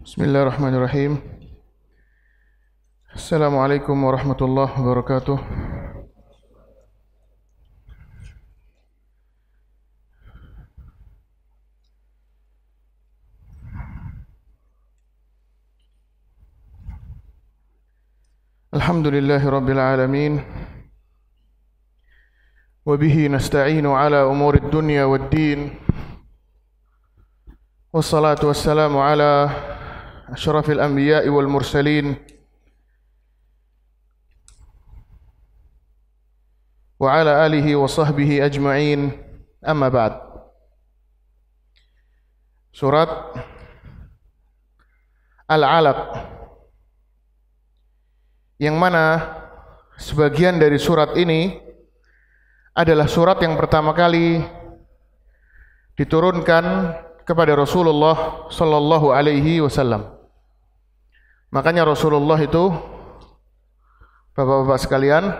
بسم الله الرحمن الرحيم السلام عليكم ورحمة الله وبركاته الحمد لله رب العالمين وبه نستعين على أمور الدنيا والدين والصلاة والسلام على أشرف الأنبياء والمرسلين وعلى آله وصحبه أجمعين أما بعد سورة Al-Alaq yang mana sebagian dari surat ini adalah surat yang pertama kali diturunkan kepada Rasulullah Shallallahu Alaihi Wasallam. Makanya Rasulullah itu Bapak-bapak sekalian,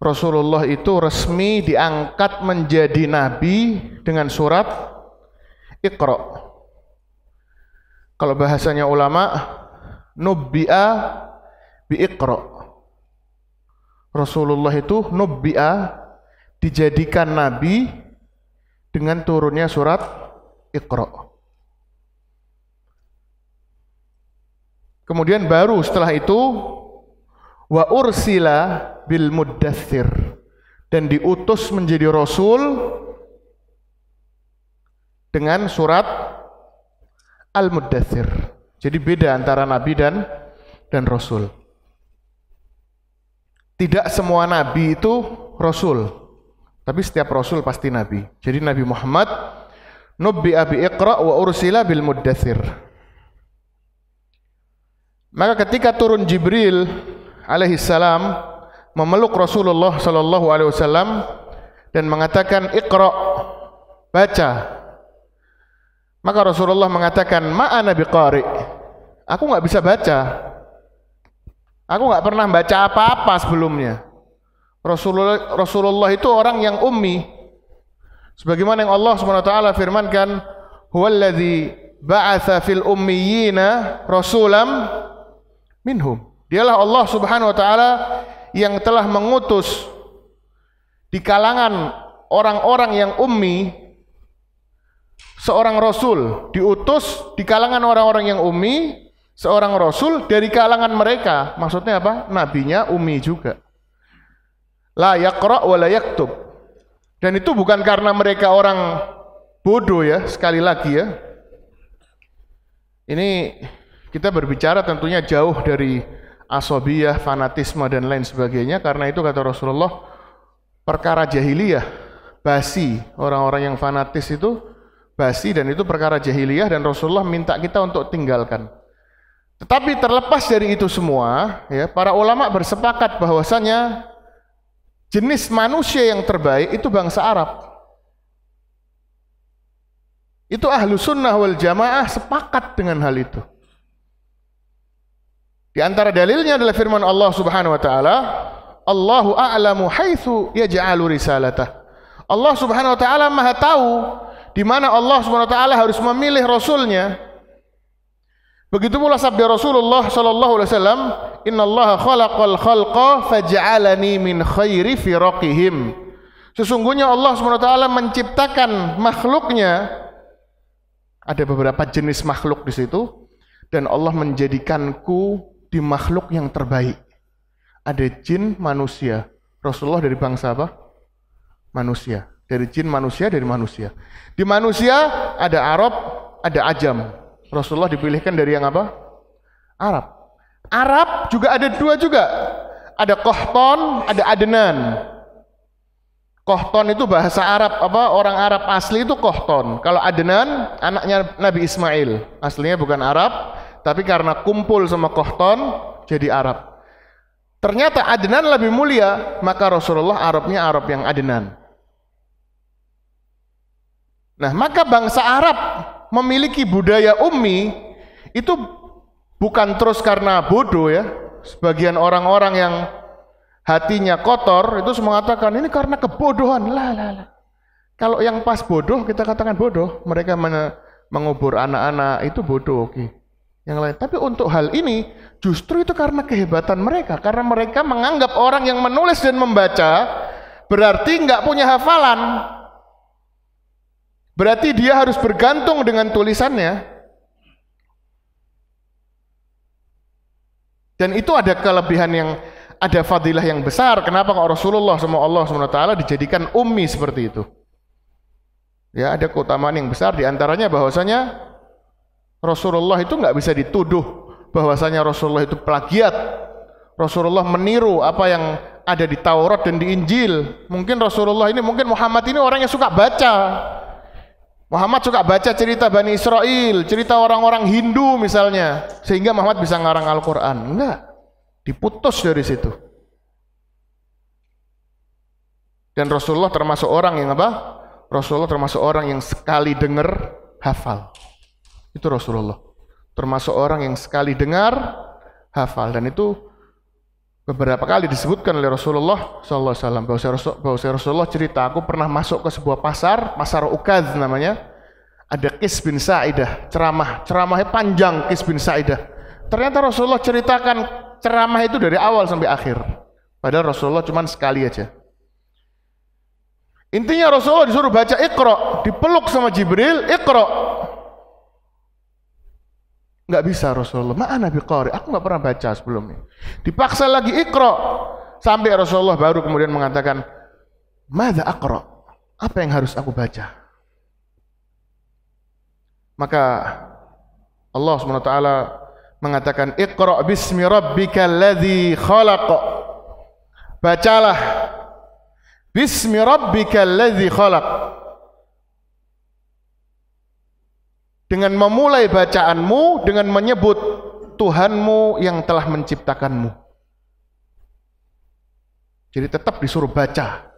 Rasulullah itu resmi diangkat menjadi nabi dengan surat Iqra. Kalau bahasanya ulama, nubbi'a bi Iqra. Rasulullah itu nubbi'a dijadikan nabi dengan turunnya surat Iqra. Kemudian baru setelah itu wa ursila bil muddatsir dan diutus menjadi rasul dengan surat al muddatsir. Jadi beda antara nabi dan dan rasul. Tidak semua nabi itu rasul. Tapi setiap rasul pasti nabi. Jadi Nabi Muhammad nubbi abi iqra wa ursila bil muddatsir. Maka ketika turun Jibril alaihi salam memeluk Rasulullah sallallahu alaihi wasallam dan mengatakan Iqra baca. Maka Rasulullah mengatakan ma'ana biqari. Aku nggak bisa baca. Aku nggak pernah baca apa-apa sebelumnya. Rasulullah Rasulullah itu orang yang ummi. Sebagaimana yang Allah Swt firmankan, "Huwallazi ba'atsa fil ummiyina rasulam minhum. Dialah Allah Subhanahu wa taala yang telah mengutus di kalangan orang-orang yang ummi seorang rasul diutus di kalangan orang-orang yang ummi seorang rasul dari kalangan mereka maksudnya apa nabinya ummi juga la yaqra wa la yaktub dan itu bukan karena mereka orang bodoh ya sekali lagi ya ini kita berbicara tentunya jauh dari asobiyah, fanatisme dan lain sebagainya karena itu kata Rasulullah perkara jahiliyah basi orang-orang yang fanatis itu basi dan itu perkara jahiliyah dan Rasulullah minta kita untuk tinggalkan. Tetapi terlepas dari itu semua, ya, para ulama bersepakat bahwasanya jenis manusia yang terbaik itu bangsa Arab. Itu ahlu sunnah wal jamaah sepakat dengan hal itu. Di antara dalilnya adalah firman Allah Subhanahu wa taala, Allahu a'lamu haitsu yaj'alu risalatah. Allah Subhanahu wa taala Maha tahu di mana Allah Subhanahu wa taala harus memilih rasulnya. Begitu pula sabda Rasulullah sallallahu alaihi wasallam, "Innallaha khalaqal khalqa faj'alani min khairi firaqihim." Sesungguhnya Allah Subhanahu wa taala menciptakan makhluknya ada beberapa jenis makhluk di situ dan Allah menjadikanku di makhluk yang terbaik. Ada jin manusia. Rasulullah dari bangsa apa? Manusia. Dari jin manusia, dari manusia. Di manusia ada Arab, ada Ajam. Rasulullah dipilihkan dari yang apa? Arab. Arab juga ada dua juga. Ada Kohton, ada Adenan. Kohton itu bahasa Arab apa orang Arab asli itu Kohton. Kalau adenan anaknya Nabi Ismail, aslinya bukan Arab, tapi karena kumpul sama Kohton jadi Arab. Ternyata Adnan lebih mulia, maka Rasulullah Arabnya Arab yang Adnan. Nah, maka bangsa Arab memiliki budaya ummi itu bukan terus karena bodoh ya. Sebagian orang-orang yang hatinya kotor itu semua mengatakan ini karena kebodohan. Lah, lah, lah. Kalau yang pas bodoh kita katakan bodoh, mereka mengubur anak-anak itu bodoh, Okay yang lain. Tapi untuk hal ini justru itu karena kehebatan mereka, karena mereka menganggap orang yang menulis dan membaca berarti nggak punya hafalan. Berarti dia harus bergantung dengan tulisannya. Dan itu ada kelebihan yang ada fadilah yang besar. Kenapa kok Rasulullah sama Allah SWT dijadikan ummi seperti itu? Ya, ada keutamaan yang besar diantaranya bahwasanya Rasulullah itu nggak bisa dituduh bahwasanya Rasulullah itu plagiat. Rasulullah meniru apa yang ada di Taurat dan di Injil. Mungkin Rasulullah ini, mungkin Muhammad ini orang yang suka baca. Muhammad suka baca cerita Bani Israel, cerita orang-orang Hindu misalnya, sehingga Muhammad bisa ngarang Al-Quran. Enggak, diputus dari situ. Dan Rasulullah termasuk orang yang apa? Rasulullah termasuk orang yang sekali dengar hafal. Itu Rasulullah. Termasuk orang yang sekali dengar, hafal. Dan itu beberapa kali disebutkan oleh Rasulullah SAW. Bahwa Rasul, bahwa Rasulullah cerita, aku pernah masuk ke sebuah pasar, pasar Ukaz namanya. Ada Kis bin Sa'idah, ceramah. Ceramahnya panjang Kis bin Sa'idah. Ternyata Rasulullah ceritakan ceramah itu dari awal sampai akhir. Padahal Rasulullah cuma sekali aja. Intinya Rasulullah disuruh baca Iqra, dipeluk sama Jibril, Iqra. Nggak bisa Rasulullah. Nabi biqari. Aku nggak pernah baca sebelumnya. Dipaksa lagi ikro. Sampai Rasulullah baru kemudian mengatakan, Mada akro. Apa yang harus aku baca? Maka Allah SWT mengatakan, Iqra bismi rabbika alladhi khalaq. Bacalah. Bismi rabbika alladhi khalaq. Dengan memulai bacaanmu dengan menyebut Tuhanmu yang telah menciptakanmu. Jadi tetap disuruh baca.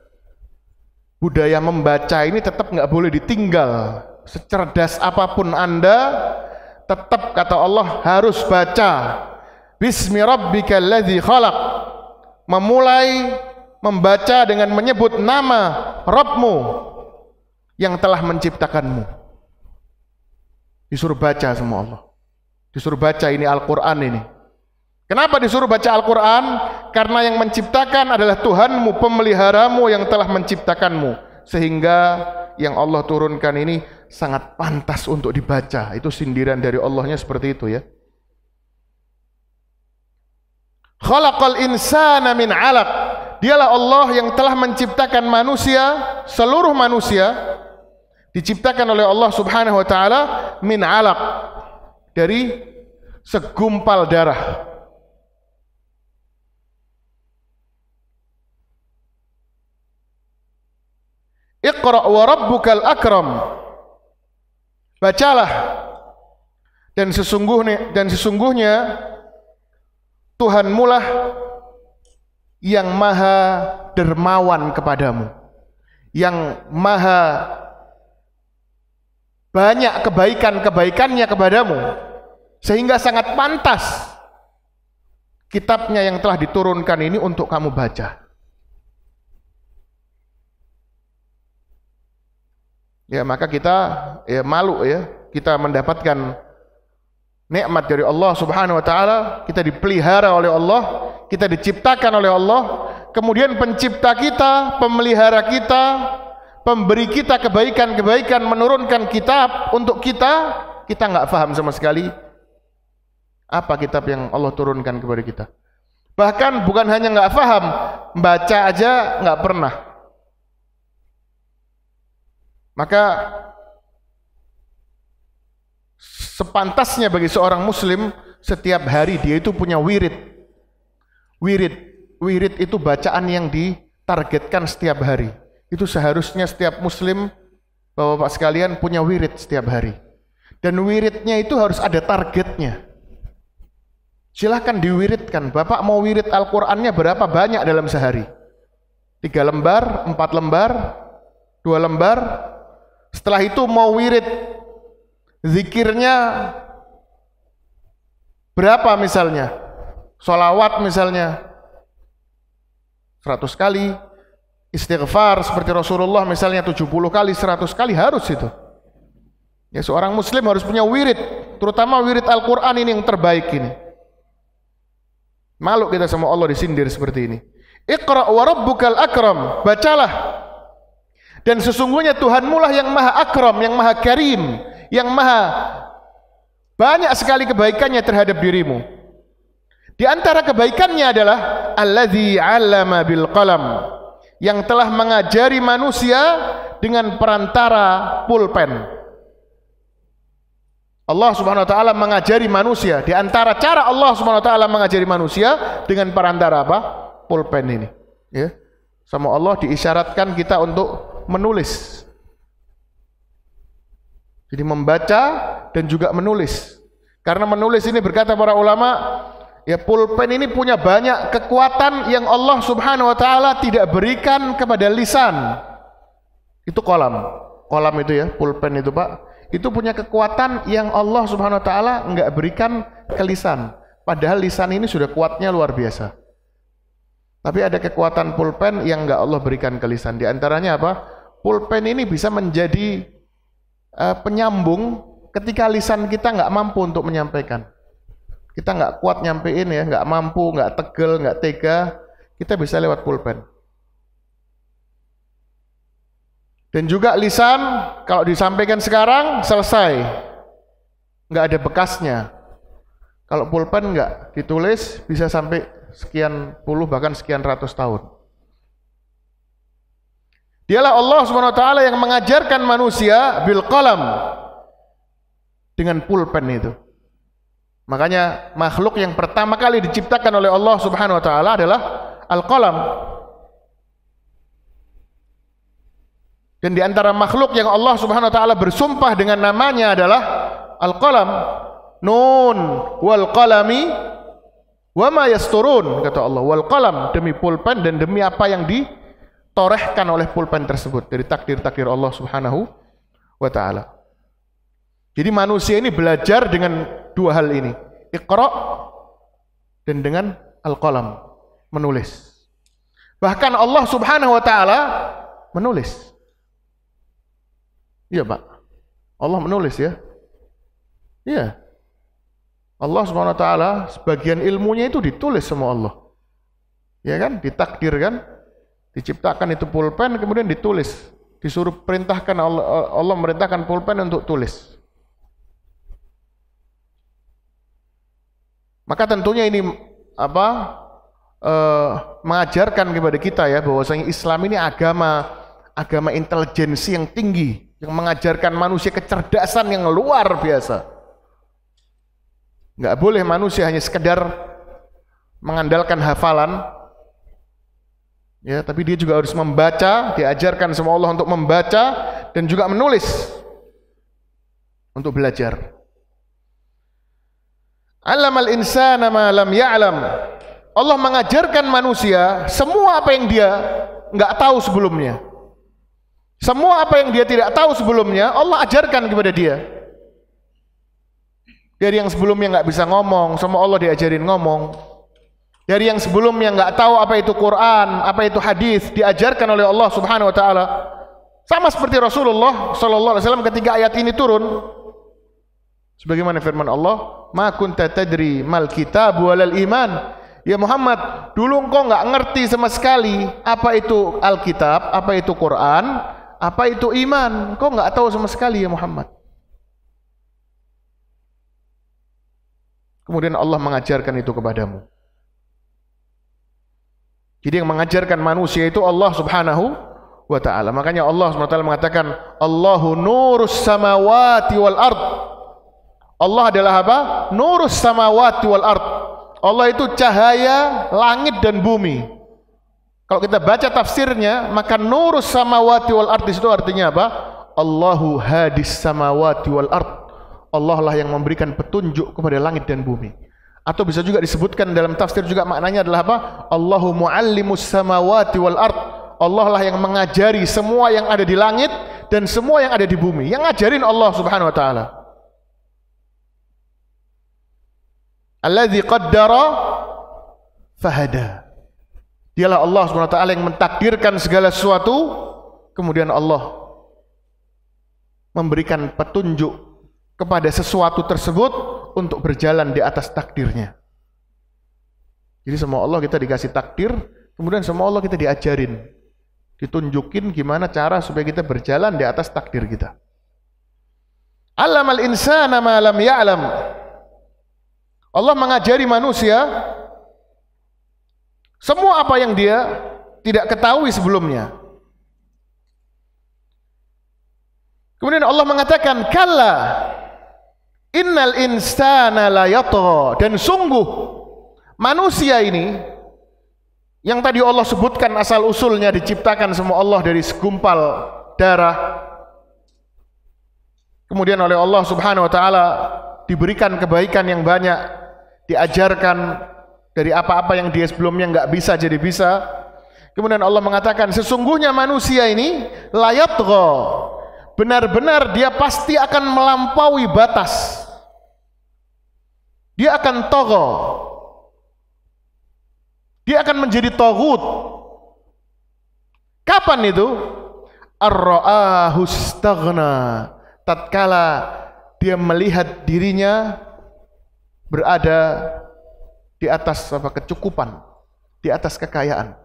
Budaya membaca ini tetap nggak boleh ditinggal. Secerdas apapun Anda, tetap kata Allah harus baca. Bismi rabbikal khalaq. Memulai membaca dengan menyebut nama Rabbmu yang telah menciptakanmu. Disuruh baca semua Allah. Disuruh baca ini Al-Quran ini. Kenapa disuruh baca Al-Quran? Karena yang menciptakan adalah Tuhanmu, pemeliharamu yang telah menciptakanmu. Sehingga yang Allah turunkan ini sangat pantas untuk dibaca. Itu sindiran dari Allahnya seperti itu ya. Khalaqal insana min 'alaq. Dialah Allah yang telah menciptakan manusia, seluruh manusia diciptakan oleh Allah Subhanahu wa taala min alaq dari segumpal darah. Iqra wa rabbukal akram. Bacalah dan sesungguhnya dan sesungguhnya lah yang maha dermawan kepadamu. Yang maha banyak kebaikan-kebaikannya kepadamu sehingga sangat pantas kitabnya yang telah diturunkan ini untuk kamu baca. Ya, maka kita ya malu ya, kita mendapatkan nikmat dari Allah Subhanahu wa taala, kita dipelihara oleh Allah, kita diciptakan oleh Allah, kemudian pencipta kita, pemelihara kita, pemberi kita kebaikan-kebaikan menurunkan kitab untuk kita kita nggak paham sama sekali apa kitab yang Allah turunkan kepada kita bahkan bukan hanya nggak paham baca aja nggak pernah maka sepantasnya bagi seorang muslim setiap hari dia itu punya wirid wirid wirid itu bacaan yang ditargetkan setiap hari itu seharusnya setiap muslim Bapak-bapak sekalian punya wirid setiap hari. Dan wiridnya itu harus ada targetnya. Silahkan diwiridkan. Bapak mau wirid Al-Qur'annya berapa banyak dalam sehari? Tiga lembar, empat lembar, dua lembar. Setelah itu mau wirid zikirnya berapa misalnya? Solawat misalnya 100 kali, istighfar seperti Rasulullah misalnya 70 kali, 100 kali harus itu. Ya seorang muslim harus punya wirid, terutama wirid Al-Qur'an ini yang terbaik ini. Malu kita sama Allah disindir seperti ini. Iqra wa rabbukal akram, bacalah. Dan sesungguhnya lah yang Maha Akram, yang Maha Karim, yang Maha banyak sekali kebaikannya terhadap dirimu. Di antara kebaikannya adalah allazi 'allama bil qalam yang telah mengajari manusia dengan perantara pulpen. Allah Subhanahu wa taala mengajari manusia di antara cara Allah Subhanahu wa taala mengajari manusia dengan perantara apa? pulpen ini, ya. Sama Allah diisyaratkan kita untuk menulis. Jadi membaca dan juga menulis. Karena menulis ini berkata para ulama Ya pulpen ini punya banyak kekuatan yang Allah Subhanahu wa taala tidak berikan kepada lisan. Itu kolam. Kolam itu ya, pulpen itu, Pak. Itu punya kekuatan yang Allah Subhanahu wa taala enggak berikan ke lisan. Padahal lisan ini sudah kuatnya luar biasa. Tapi ada kekuatan pulpen yang enggak Allah berikan ke lisan. Di antaranya apa? Pulpen ini bisa menjadi uh, penyambung ketika lisan kita enggak mampu untuk menyampaikan kita nggak kuat nyampein ya, nggak mampu, nggak tegel, nggak tega, kita bisa lewat pulpen. Dan juga lisan, kalau disampaikan sekarang, selesai. Nggak ada bekasnya. Kalau pulpen nggak ditulis, bisa sampai sekian puluh, bahkan sekian ratus tahun. Dialah Allah swt yang mengajarkan manusia bil kolam dengan pulpen itu. Makanya makhluk yang pertama kali diciptakan oleh Allah Subhanahu wa taala adalah al-qalam. Dan di antara makhluk yang Allah Subhanahu wa taala bersumpah dengan namanya adalah al-qalam. Nun wal qalami wa ma yasturun kata Allah wal qalam demi pulpen dan demi apa yang ditorehkan oleh pulpen tersebut dari takdir-takdir Allah Subhanahu wa taala. Jadi manusia ini belajar dengan dua hal ini. Iqra dan dengan al-qalam, menulis. Bahkan Allah Subhanahu wa taala menulis. Iya, Pak. Allah menulis ya. Iya. Allah Subhanahu wa taala sebagian ilmunya itu ditulis sama Allah. Ya kan? Ditakdir kan? Diciptakan itu pulpen kemudian ditulis. Disuruh perintahkan Allah, Allah merintahkan pulpen untuk tulis. Maka tentunya ini apa eh, mengajarkan kepada kita ya bahwasanya Islam ini agama agama intelijensi yang tinggi yang mengajarkan manusia kecerdasan yang luar biasa. Nggak boleh manusia hanya sekedar mengandalkan hafalan, ya tapi dia juga harus membaca diajarkan sama Allah untuk membaca dan juga menulis untuk belajar Alamal insana ma lam ya'lam. Allah mengajarkan manusia semua apa yang dia nggak tahu sebelumnya. Semua apa yang dia tidak tahu sebelumnya Allah ajarkan kepada dia. Dari yang sebelumnya nggak bisa ngomong, semua Allah diajarin ngomong. Dari yang sebelumnya nggak tahu apa itu Quran, apa itu hadis, diajarkan oleh Allah Subhanahu wa taala. Sama seperti Rasulullah sallallahu alaihi wasallam ketika ayat ini turun, Sebagaimana firman Allah, "Ma kunta tadri mal kitab walal iman." Ya Muhammad, dulu engkau nggak ngerti sama sekali apa itu Alkitab, apa itu Quran, apa itu iman. Engkau nggak tahu sama sekali ya Muhammad. Kemudian Allah mengajarkan itu kepadamu. Jadi yang mengajarkan manusia itu Allah Subhanahu wa taala. Makanya Allah Subhanahu wa taala mengatakan, "Allahu nurus samawati wal ard." Allah adalah apa? Nurus sama watu wal ard. Allah itu cahaya langit dan bumi. Kalau kita baca tafsirnya, maka nurus sama watu wal ard itu artinya apa? Allahu hadis sama watu wal ard. Allah lah yang memberikan petunjuk kepada langit dan bumi. Atau bisa juga disebutkan dalam tafsir juga maknanya adalah apa? Allahu muallimus samawati wal ard. Allah lah yang mengajari semua yang ada di langit dan semua yang ada di bumi. Yang ngajarin Allah Subhanahu wa taala. Alladzi qaddara fahada. Dialah Allah Subhanahu Wa Taala yang mentakdirkan segala sesuatu, kemudian Allah memberikan petunjuk kepada sesuatu tersebut untuk berjalan di atas takdirnya. Jadi semua Allah kita dikasih takdir, kemudian semua Allah kita diajarin, ditunjukin gimana cara supaya kita berjalan di atas takdir kita. al insana ma lam ya'lam. Allah mengajari manusia semua apa yang dia tidak ketahui sebelumnya. Kemudian Allah mengatakan, "Kalla innal insana la yatgha." Dan sungguh manusia ini yang tadi Allah sebutkan asal usulnya diciptakan semua Allah dari segumpal darah. Kemudian oleh Allah Subhanahu wa taala diberikan kebaikan yang banyak diajarkan dari apa-apa yang dia sebelumnya nggak bisa jadi bisa. Kemudian Allah mengatakan, sesungguhnya manusia ini layat Benar-benar dia pasti akan melampaui batas. Dia akan togo. Dia akan menjadi togut. Kapan itu? arroahustagna tatkala dia melihat dirinya berada di atas apa kecukupan, di atas kekayaan.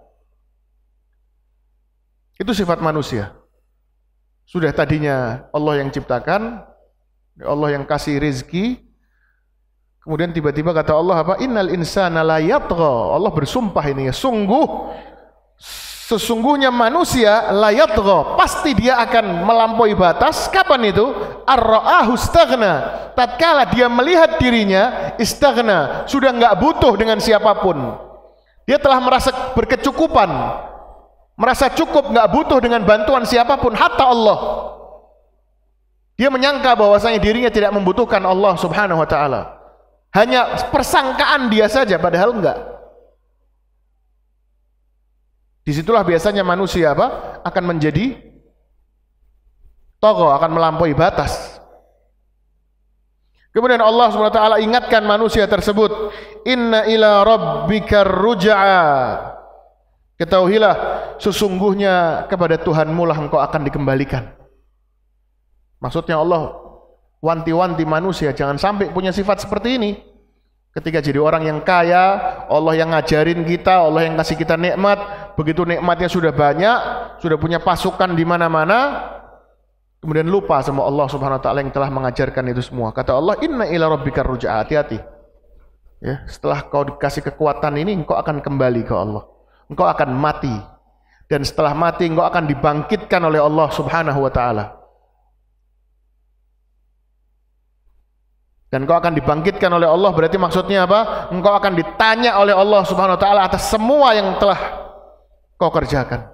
Itu sifat manusia. Sudah tadinya Allah yang ciptakan, Allah yang kasih rezeki. Kemudian tiba-tiba kata Allah apa? Innal insana la Allah bersumpah ini ya, sungguh Sesungguhnya manusia layat pasti dia akan melampaui batas. Kapan itu? Arroahu stagna. Tatkala dia melihat dirinya istagna sudah nggak butuh dengan siapapun. Dia telah merasa berkecukupan, merasa cukup nggak butuh dengan bantuan siapapun, hatta Allah. Dia menyangka bahwasanya dirinya tidak membutuhkan Allah Subhanahu wa taala. Hanya persangkaan dia saja padahal enggak. Disitulah biasanya manusia apa? Akan menjadi toko, akan melampaui batas. Kemudian Allah Subhanahu Taala ingatkan manusia tersebut, Inna ila robbi ruja'a. Ketahuilah, sesungguhnya kepada Tuhanmu lah engkau akan dikembalikan. Maksudnya Allah wanti-wanti manusia, jangan sampai punya sifat seperti ini. Ketika jadi orang yang kaya, Allah yang ngajarin kita, Allah yang kasih kita nikmat. Begitu nikmatnya sudah banyak, sudah punya pasukan di mana-mana, kemudian lupa sama Allah Subhanahu wa taala yang telah mengajarkan itu semua. Kata Allah, "Inna ila rabbika ruj'a." Hati-hati. Ya, setelah kau dikasih kekuatan ini, engkau akan kembali ke Allah. Engkau akan mati. Dan setelah mati, engkau akan dibangkitkan oleh Allah Subhanahu wa taala. dan kau akan dibangkitkan oleh Allah berarti maksudnya apa? Engkau akan ditanya oleh Allah Subhanahu wa taala atas semua yang telah kau kerjakan.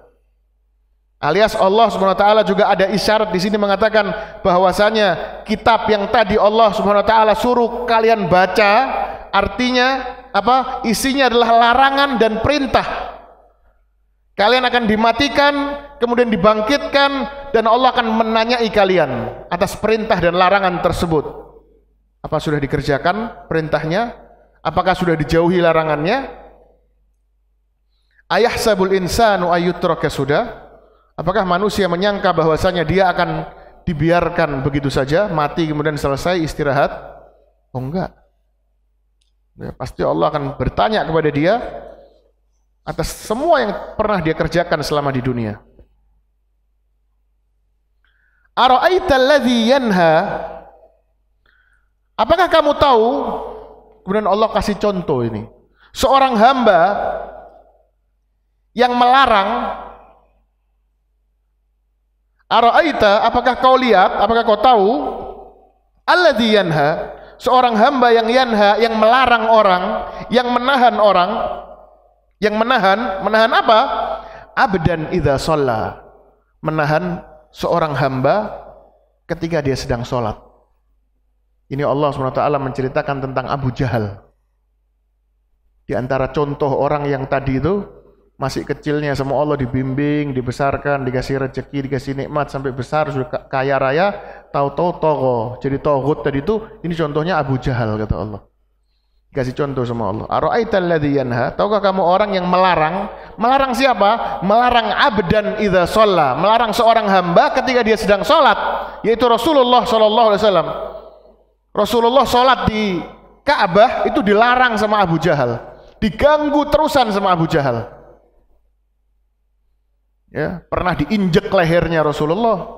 Alias Allah Subhanahu wa taala juga ada isyarat di sini mengatakan bahwasanya kitab yang tadi Allah Subhanahu wa taala suruh kalian baca artinya apa? Isinya adalah larangan dan perintah. Kalian akan dimatikan, kemudian dibangkitkan dan Allah akan menanyai kalian atas perintah dan larangan tersebut. Apa sudah dikerjakan perintahnya? Apakah sudah dijauhi larangannya? Ayah sabul insanu ayyutraka sudah? Apakah manusia menyangka bahwasanya dia akan dibiarkan begitu saja, mati kemudian selesai istirahat? Oh enggak. Ya, pasti Allah akan bertanya kepada dia atas semua yang pernah dia kerjakan selama di dunia. Ara'aita alladhi yanha Apakah kamu tahu? Kemudian Allah kasih contoh ini. Seorang hamba yang melarang Ara'aita, apakah kau lihat, apakah kau tahu? Alladhi yanha, seorang hamba yang yanha, yang melarang orang, yang menahan orang, yang menahan, menahan apa? Abdan idha sholat menahan seorang hamba ketika dia sedang sholat. Ini Allah SWT menceritakan tentang Abu Jahal. Di antara contoh orang yang tadi itu, masih kecilnya semua Allah dibimbing, dibesarkan, dikasih rezeki, dikasih nikmat sampai besar sudah kaya raya, tahu-tahu togo. Jadi togut tadi itu ini contohnya Abu Jahal kata Allah. Kasih contoh sama Allah. Aroaitan ladzi yanha? Tahukah kamu orang yang melarang? Melarang siapa? Melarang abdan idha sholat. melarang seorang hamba ketika dia sedang sholat, yaitu Rasulullah Shallallahu alaihi wasallam. Rasulullah sholat di Ka'bah itu dilarang sama Abu Jahal diganggu terusan sama Abu Jahal ya pernah diinjek lehernya Rasulullah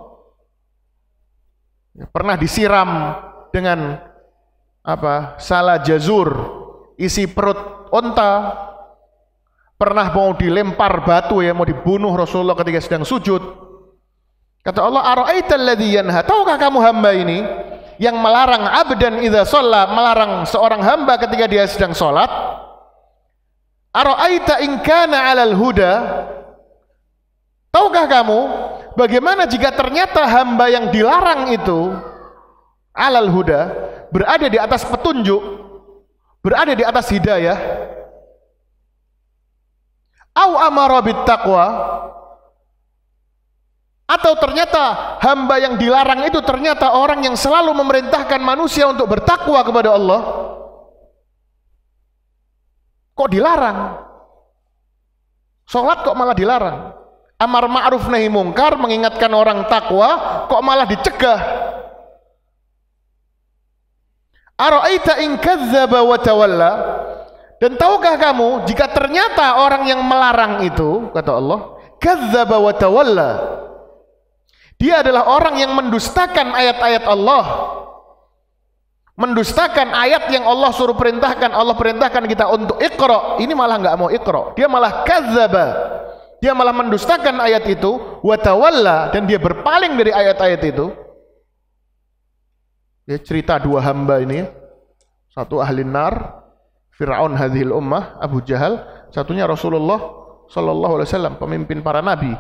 ya, pernah disiram dengan apa salah jazur isi perut onta pernah mau dilempar batu ya mau dibunuh Rasulullah ketika sedang sujud kata Allah aro'aitan la'diyanha tahukah kamu hamba ini yang melarang abdan idza sholla melarang seorang hamba ketika dia sedang sholat ara'aita in 'alal huda tahukah kamu bagaimana jika ternyata hamba yang dilarang itu 'alal huda berada di atas petunjuk berada di atas hidayah au amara taqwa atau ternyata hamba yang dilarang itu ternyata orang yang selalu memerintahkan manusia untuk bertakwa kepada Allah. Kok dilarang? Sholat kok malah dilarang? Amar ma'ruf nahi mungkar mengingatkan orang takwa kok malah dicegah? Ara'aita in kadzdzaba wa tawalla? Dan tahukah kamu jika ternyata orang yang melarang itu kata Allah kadzdzaba wa tawalla dia adalah orang yang mendustakan ayat-ayat Allah. Mendustakan ayat yang Allah suruh perintahkan. Allah perintahkan kita untuk ikro. Ini malah nggak mau ikro. Dia malah kaza'bah, Dia malah mendustakan ayat itu. Watawalla. Dan dia berpaling dari ayat-ayat itu. Dia cerita dua hamba ini. Ya. Satu ahli nar. Fir'aun hadhil ummah. Abu Jahal. Satunya Rasulullah Sallallahu Alaihi Wasallam. Pemimpin para nabi.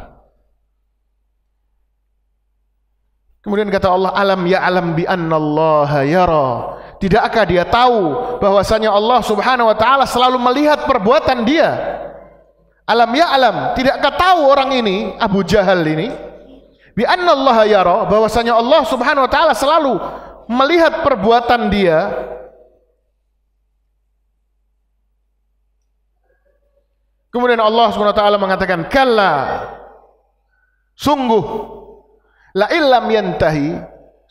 Kemudian kata Allah, alam ya alam bi annallaha yara. Tidakkah dia tahu bahwasanya Allah Subhanahu wa taala selalu melihat perbuatan dia? Alam ya alam, tidakkah tahu orang ini Abu Jahal ini? Bi annallaha yara, bahwasanya Allah Subhanahu wa taala selalu melihat perbuatan dia Kemudian Allah subhanahu wa taala mengatakan, Kalla, sungguh, La ilam yantahi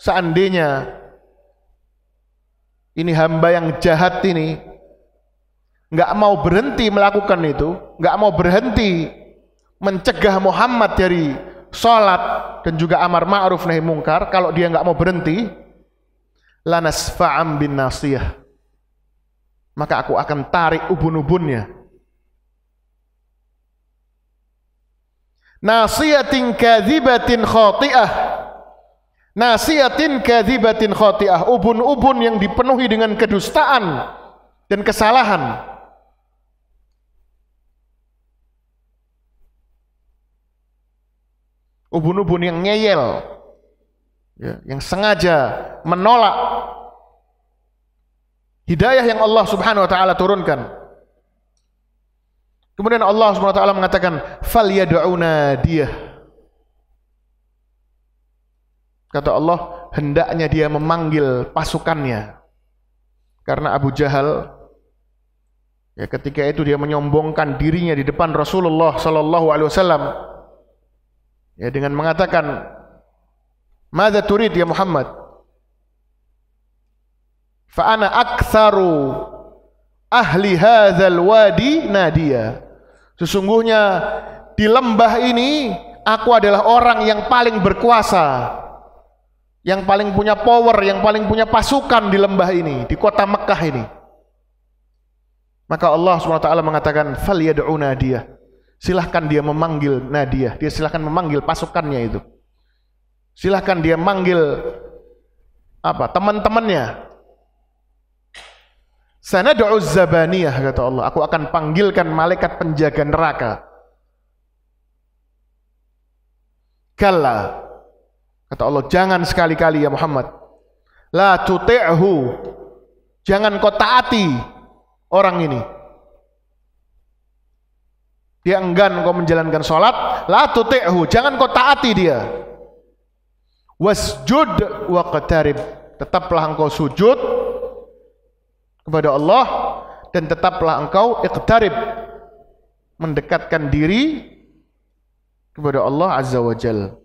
seandainya ini hamba yang jahat ini nggak mau berhenti melakukan itu, nggak mau berhenti mencegah Muhammad dari sholat dan juga amar ma'ruf nahi mungkar, kalau dia nggak mau berhenti, lanas fa'am bin nasiyah. Maka aku akan tarik ubun-ubunnya nasiatin kadzibatin khati'ah nasiatin kadzibatin khati'ah ubun-ubun yang dipenuhi dengan kedustaan dan kesalahan ubun-ubun yang ngeyel ya, yang sengaja menolak hidayah yang Allah Subhanahu wa taala turunkan Kemudian Allah SWT mengatakan, fal yad'una dia. Kata Allah, hendaknya dia memanggil pasukannya. Karena Abu Jahal ya ketika itu dia menyombongkan dirinya di depan Rasulullah sallallahu alaihi wasallam ya dengan mengatakan Mada turid ya Muhammad? Fa ana ahli hadzal wadi nadia. Sesungguhnya di lembah ini aku adalah orang yang paling berkuasa, yang paling punya power, yang paling punya pasukan di lembah ini, di kota Mekah ini. Maka Allah SWT mengatakan, فَلْيَدْعُ Nadia. Silahkan dia memanggil Nadia, dia silahkan memanggil pasukannya itu. Silahkan dia manggil apa teman-temannya. Sana doa zabaniyah kata Allah. Aku akan panggilkan malaikat penjaga neraka. Kalla. Kata Allah, jangan sekali-kali ya Muhammad. La tuti'hu. Jangan kau taati orang ini. Dia enggan kau menjalankan sholat. La tuti'hu. Jangan kau taati dia. Wasjud waqtarib. Tetaplah engkau sujud kepada Allah dan tetaplah engkau iqtarib mendekatkan diri kepada Allah Azza wa Jal.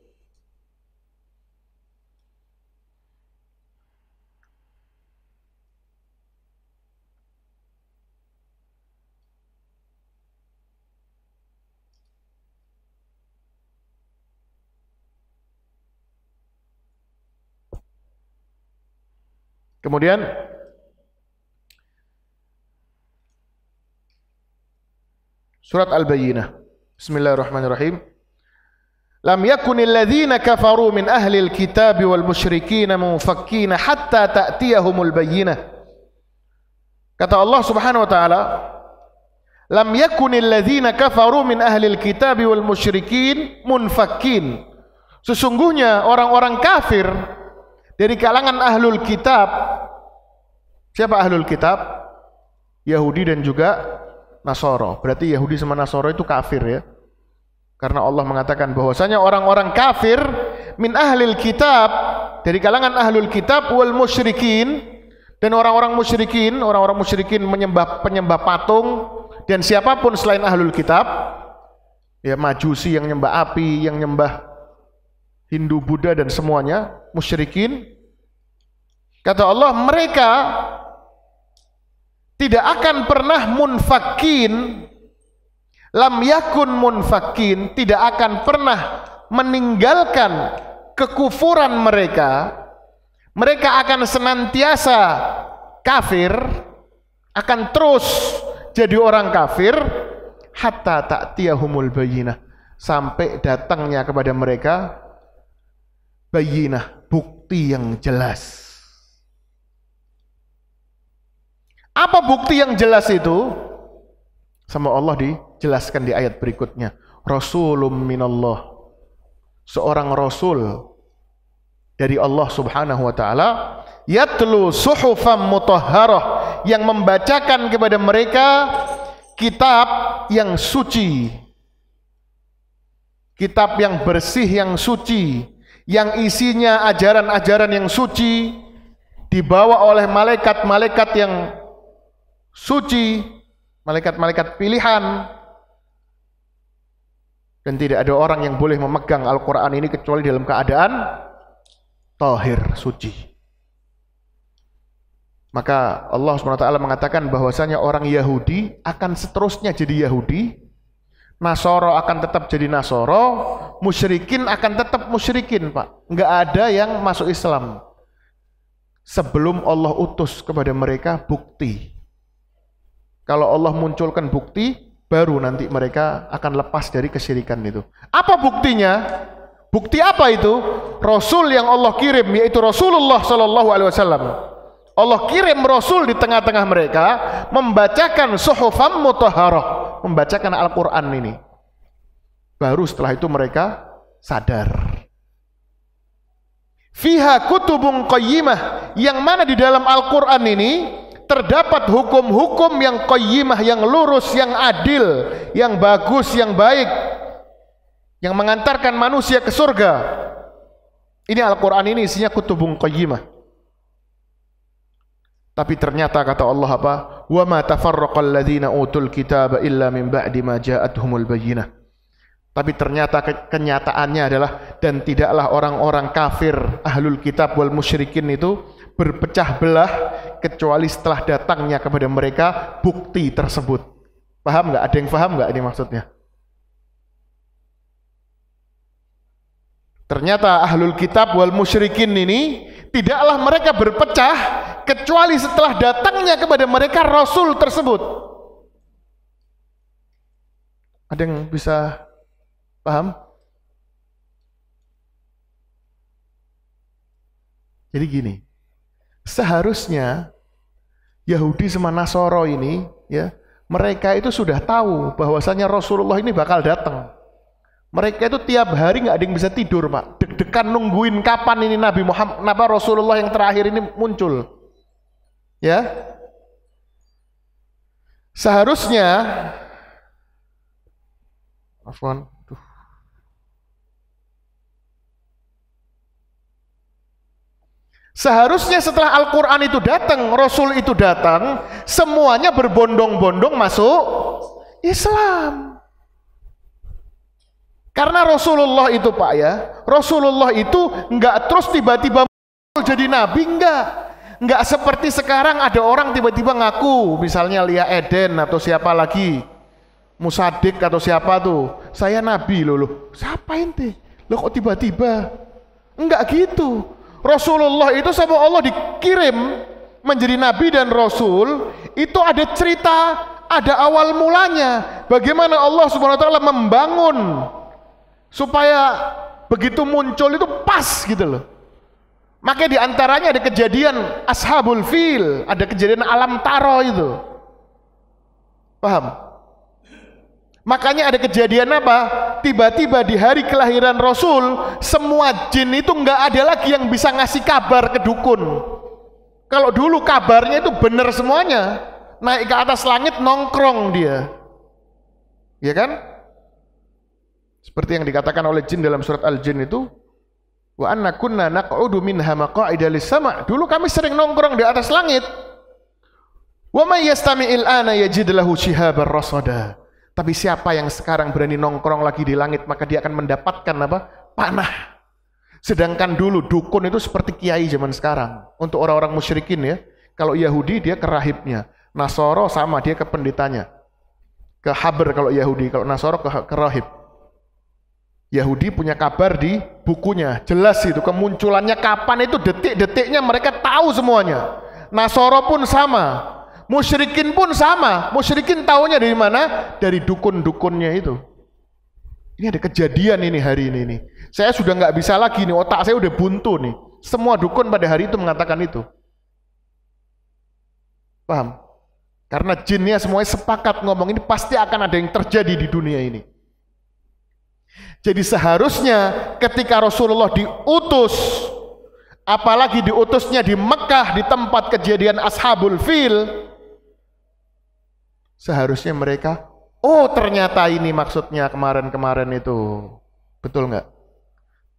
Kemudian Surat Al-Bayyinah. Bismillahirrahmanirrahim. Lam yakunil ladzina kafaru min ahlil kitabi wal musyrikin mufakkina hatta ta'tiyahumul bayyinah. Kata Allah Subhanahu wa taala, Lam yakunil ladzina kafaru min ahlil kitabi wal musyrikin munfakkin. Sesungguhnya orang-orang kafir dari kalangan ahlul kitab Siapa ahlul kitab? Yahudi dan juga Nasoro. Berarti Yahudi sama Nasoro itu kafir ya. Karena Allah mengatakan bahwasanya orang-orang kafir min ahlil kitab dari kalangan ahlul kitab wal musyrikin dan orang-orang musyrikin, orang-orang musyrikin menyembah penyembah patung dan siapapun selain ahlul kitab ya majusi yang nyembah api, yang nyembah Hindu, Buddha dan semuanya musyrikin kata Allah mereka tidak akan pernah munfakin lam yakun munfakin tidak akan pernah meninggalkan kekufuran mereka mereka akan senantiasa kafir akan terus jadi orang kafir hatta tak ta'tiyahumul bayinah sampai datangnya kepada mereka bayinah bukti yang jelas Apa bukti yang jelas itu? Sama Allah dijelaskan di ayat berikutnya. Rasulum minallah. Seorang rasul dari Allah Subhanahu wa taala yatlu suhufam mutahharah yang membacakan kepada mereka kitab yang suci. Kitab yang bersih yang suci, yang isinya ajaran-ajaran yang suci dibawa oleh malaikat-malaikat yang suci, malaikat-malaikat pilihan, dan tidak ada orang yang boleh memegang Al-Quran ini kecuali dalam keadaan tohir suci. Maka Allah SWT mengatakan bahwasanya orang Yahudi akan seterusnya jadi Yahudi, Nasoro akan tetap jadi Nasoro, musyrikin akan tetap musyrikin, Pak. Enggak ada yang masuk Islam sebelum Allah utus kepada mereka bukti. Kalau Allah munculkan bukti, baru nanti mereka akan lepas dari kesyirikan itu. Apa buktinya? Bukti apa itu? Rasul yang Allah kirim yaitu Rasulullah Shallallahu Alaihi Wasallam. Allah kirim Rasul di tengah-tengah mereka membacakan suhufam mutahharah, membacakan Al-Quran ini. Baru setelah itu mereka sadar. Fiha kutubung qayyimah yang mana di dalam Al-Quran ini terdapat hukum-hukum yang qayyimah, yang lurus, yang adil, yang bagus, yang baik yang mengantarkan manusia ke surga. Ini Al-Qur'an ini isinya kutubung qayyimah. Tapi ternyata kata Allah apa? Wa ma tafarraqal ladzina utul kitaba illa min ba'di ma ja'atuhumul bayyinah. Tapi ternyata kenyataannya adalah dan tidaklah orang-orang kafir ahlul kitab wal musyrikin itu berpecah belah kecuali setelah datangnya kepada mereka bukti tersebut. Paham nggak? Ada yang paham nggak ini maksudnya? Ternyata ahlul kitab wal musyrikin ini tidaklah mereka berpecah kecuali setelah datangnya kepada mereka rasul tersebut. Ada yang bisa paham? Jadi gini, Seharusnya Yahudi sama Nasoro ini ya, mereka itu sudah tahu bahwasanya Rasulullah ini bakal datang. Mereka itu tiap hari nggak ada yang bisa tidur, Pak. Deg-degan nungguin kapan ini Nabi Muhammad, kenapa Rasulullah yang terakhir ini muncul. Ya. Seharusnya Seharusnya setelah Al-Quran itu datang, Rasul itu datang, semuanya berbondong-bondong masuk Islam. Karena Rasulullah itu Pak ya, Rasulullah itu nggak terus tiba-tiba jadi nabi enggak. nggak seperti sekarang ada orang tiba-tiba ngaku, misalnya Lia Eden atau siapa lagi, Musadik atau siapa tuh, saya nabi loh loh, siapa ini, Loh kok tiba-tiba? Enggak gitu. Rasulullah itu sama Allah dikirim menjadi nabi dan rasul itu ada cerita, ada awal mulanya. Bagaimana Allah Subhanahu wa taala membangun supaya begitu muncul itu pas gitu loh. makanya diantaranya ada kejadian Ashabul Fil, ada kejadian alam taro itu. Paham? Makanya ada kejadian apa? Tiba-tiba di hari kelahiran Rasul, semua jin itu nggak ada lagi yang bisa ngasih kabar ke dukun. Kalau dulu kabarnya itu benar semuanya, naik ke atas langit nongkrong dia. Ya kan? Seperti yang dikatakan oleh jin dalam surat Al-Jin itu, wa anna kunna naq'udu minha idalis sama. Dulu kami sering nongkrong di atas langit. Wa may yastami'il ana yajid lahu shihabar rasada. Tapi siapa yang sekarang berani nongkrong lagi di langit, maka dia akan mendapatkan apa? Panah. Sedangkan dulu dukun itu seperti kiai zaman sekarang. Untuk orang-orang musyrikin ya. Kalau Yahudi dia ke rahibnya. Nasoro sama dia ke pendetanya. Ke haber kalau Yahudi. Kalau Nasoro ke, ke rahib. Yahudi punya kabar di bukunya. Jelas itu kemunculannya kapan itu detik-detiknya mereka tahu semuanya. Nasoro pun sama. Musyrikin pun sama. Musyrikin taunya dari mana? Dari dukun-dukunnya itu. Ini ada kejadian ini hari ini nih. Saya sudah nggak bisa lagi nih, otak saya udah buntu nih. Semua dukun pada hari itu mengatakan itu. Paham? Karena jinnya semuanya sepakat ngomong ini pasti akan ada yang terjadi di dunia ini. Jadi seharusnya ketika Rasulullah diutus, apalagi diutusnya di Mekah di tempat kejadian Ashabul Fil, seharusnya mereka, oh ternyata ini maksudnya kemarin-kemarin itu. Betul nggak?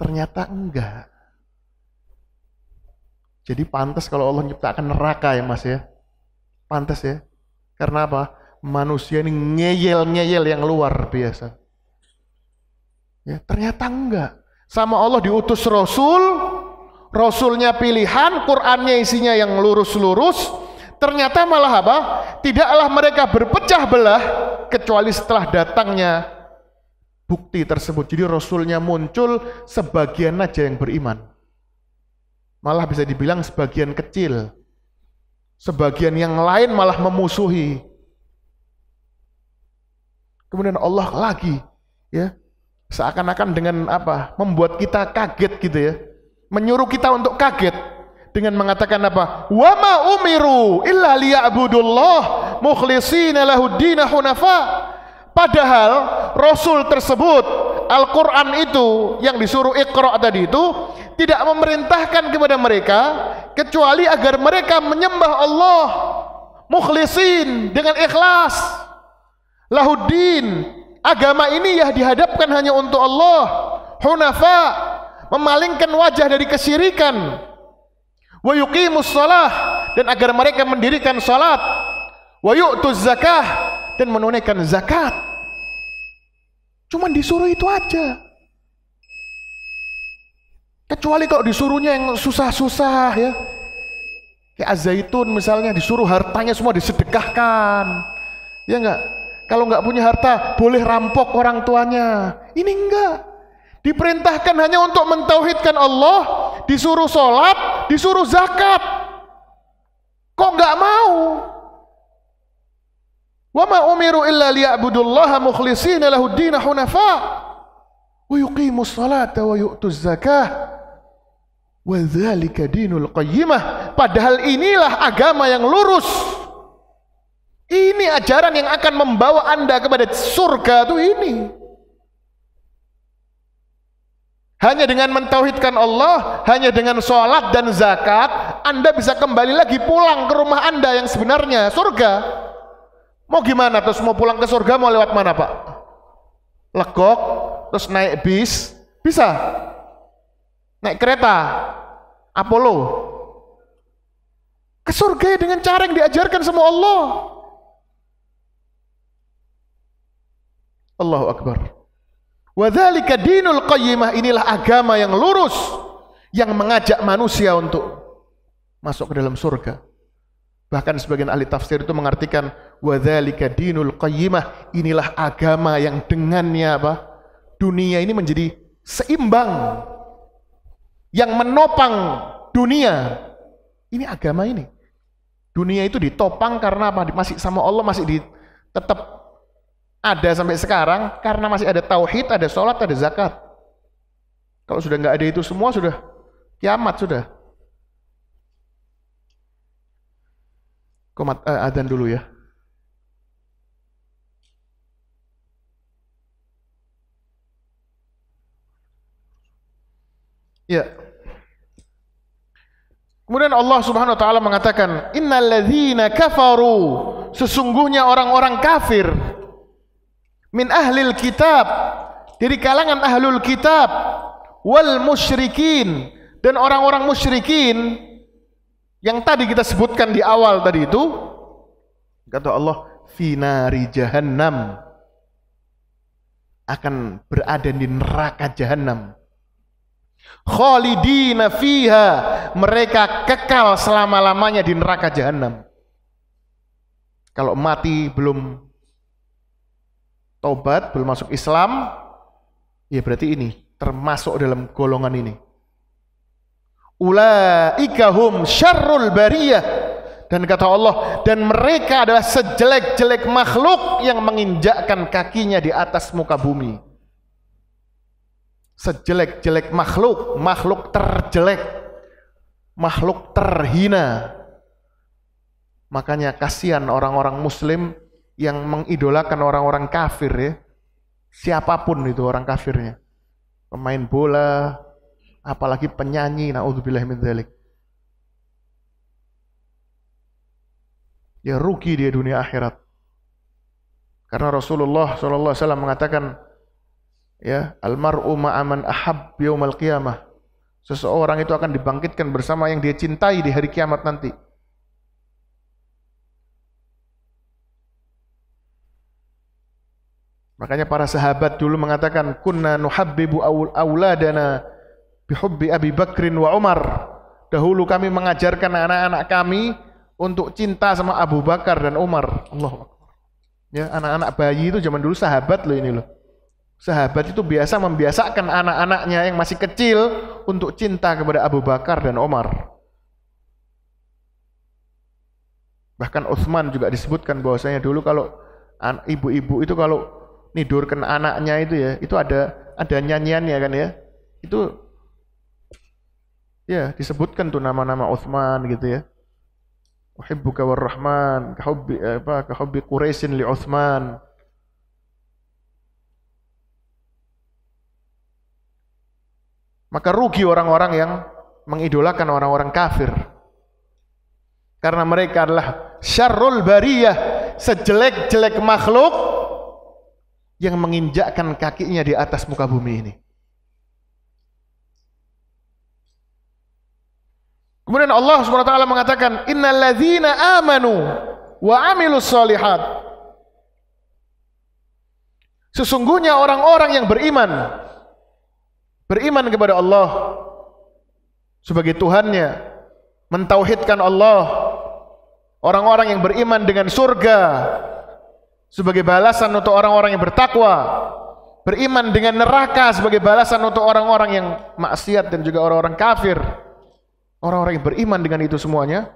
Ternyata enggak. Jadi pantas kalau Allah menciptakan neraka ya mas ya. Pantas ya. Karena apa? Manusia ini ngeyel-ngeyel yang luar biasa. Ya, ternyata enggak. Sama Allah diutus Rasul, Rasulnya pilihan, Qurannya isinya yang lurus-lurus, Ternyata malah apa? Tidaklah mereka berpecah belah kecuali setelah datangnya bukti tersebut. Jadi Rasulnya muncul sebagian saja yang beriman. Malah bisa dibilang sebagian kecil. Sebagian yang lain malah memusuhi. Kemudian Allah lagi ya seakan-akan dengan apa? Membuat kita kaget gitu ya. Menyuruh kita untuk kaget dengan mengatakan apa? Wa ma umiru illa liya'budullah mukhlishina lahuddin hunafa. Padahal Rasul tersebut Al-Quran itu yang disuruh Iqra tadi itu tidak memerintahkan kepada mereka kecuali agar mereka menyembah Allah mukhlisin dengan ikhlas lahuddin agama ini ya dihadapkan hanya untuk Allah hunafa memalingkan wajah dari kesyirikan wa yuqimus shalah dan agar mereka mendirikan salat wa yu'tuz zakah dan menunaikan zakat cuman disuruh itu aja kecuali kalau disuruhnya yang susah-susah ya kayak azaitun misalnya disuruh hartanya semua disedekahkan ya enggak kalau enggak punya harta boleh rampok orang tuanya ini enggak Diperintahkan hanya untuk mentauhidkan Allah, disuruh sholat, disuruh zakat. Kok nggak mau? Wa ma umiru illa liya'budullaha mukhlishina lahu ad-din hunafa wa yuqimus salata wa yu'tuz zakah wa dzalika dinul qayyimah. Padahal inilah agama yang lurus. Ini ajaran yang akan membawa Anda kepada surga tuh ini. Hanya dengan mentauhidkan Allah, hanya dengan sholat dan zakat, Anda bisa kembali lagi pulang ke rumah Anda yang sebenarnya, surga. Mau gimana? Terus mau pulang ke surga, mau lewat mana Pak? Legok, terus naik bis, bisa. Naik kereta, Apollo. Ke surga ya dengan cara yang diajarkan sama Allah. Allahu Akbar. Wadhalika dinul qayyimah inilah agama yang lurus yang mengajak manusia untuk masuk ke dalam surga. Bahkan sebagian ahli tafsir itu mengartikan wadhalika dinul qayyimah inilah agama yang dengannya apa? Dunia ini menjadi seimbang yang menopang dunia. Ini agama ini. Dunia itu ditopang karena apa? Masih sama Allah masih di, tetap ada sampai sekarang karena masih ada tauhid, ada sholat, ada zakat. Kalau sudah nggak ada itu semua sudah kiamat sudah. Komat uh, adzan dulu ya. Ya. Kemudian Allah Subhanahu wa taala mengatakan, "Innal ladzina kafaru" Sesungguhnya orang-orang kafir min ahlil kitab dari kalangan ahlul kitab wal musyrikin dan orang-orang musyrikin yang tadi kita sebutkan di awal tadi itu kata Allah finari jahannam akan berada di neraka jahannam khalidina fiha mereka kekal selama-lamanya di neraka jahannam kalau mati belum Tobat belum masuk Islam, ya berarti ini termasuk dalam golongan ini. Ulaikahum syarrul bariyah. Dan kata Allah, dan mereka adalah sejelek-jelek makhluk yang menginjakkan kakinya di atas muka bumi. Sejelek-jelek makhluk, makhluk terjelek, makhluk terhina. Makanya kasihan orang-orang muslim yang mengidolakan orang-orang kafir ya. Siapapun itu orang kafirnya. Pemain bola, apalagi penyanyi, naudzubillah min dzalik. Ya rugi dia dunia akhirat. Karena Rasulullah SAW mengatakan, ya almaru ma'aman ahab yaumal qiyamah. Seseorang itu akan dibangkitkan bersama yang dia cintai di hari kiamat nanti. Makanya para sahabat dulu mengatakan kunna nuhabbibu awul auladana bihubbi Abi Bakrin wa Umar. Dahulu kami mengajarkan anak-anak kami untuk cinta sama Abu Bakar dan Umar. Allah Ya, anak-anak bayi itu zaman dulu sahabat loh ini loh. Sahabat itu biasa membiasakan anak-anaknya yang masih kecil untuk cinta kepada Abu Bakar dan Umar. Bahkan Utsman juga disebutkan bahwasanya dulu kalau ibu-ibu itu kalau nidurkan anaknya itu ya, itu ada ada nyanyian ya kan ya. Itu ya disebutkan tuh nama-nama Uthman gitu ya. Uhibbuka warrahman, kahubbi apa kahubbi Quraisyin li Uthman, Maka rugi orang-orang yang mengidolakan orang-orang kafir. Karena mereka adalah syarrul bariyah, sejelek-jelek makhluk yang menginjakkan kakinya di atas muka bumi ini. Kemudian Allah SWT mengatakan, Innaladzina amanu wa amilus solihat. Sesungguhnya orang-orang yang beriman, beriman kepada Allah sebagai Tuhannya, mentauhidkan Allah, orang-orang yang beriman dengan surga, sebagai balasan untuk orang-orang yang bertakwa, beriman dengan neraka sebagai balasan untuk orang-orang yang maksiat dan juga orang-orang kafir. Orang-orang yang beriman dengan itu semuanya.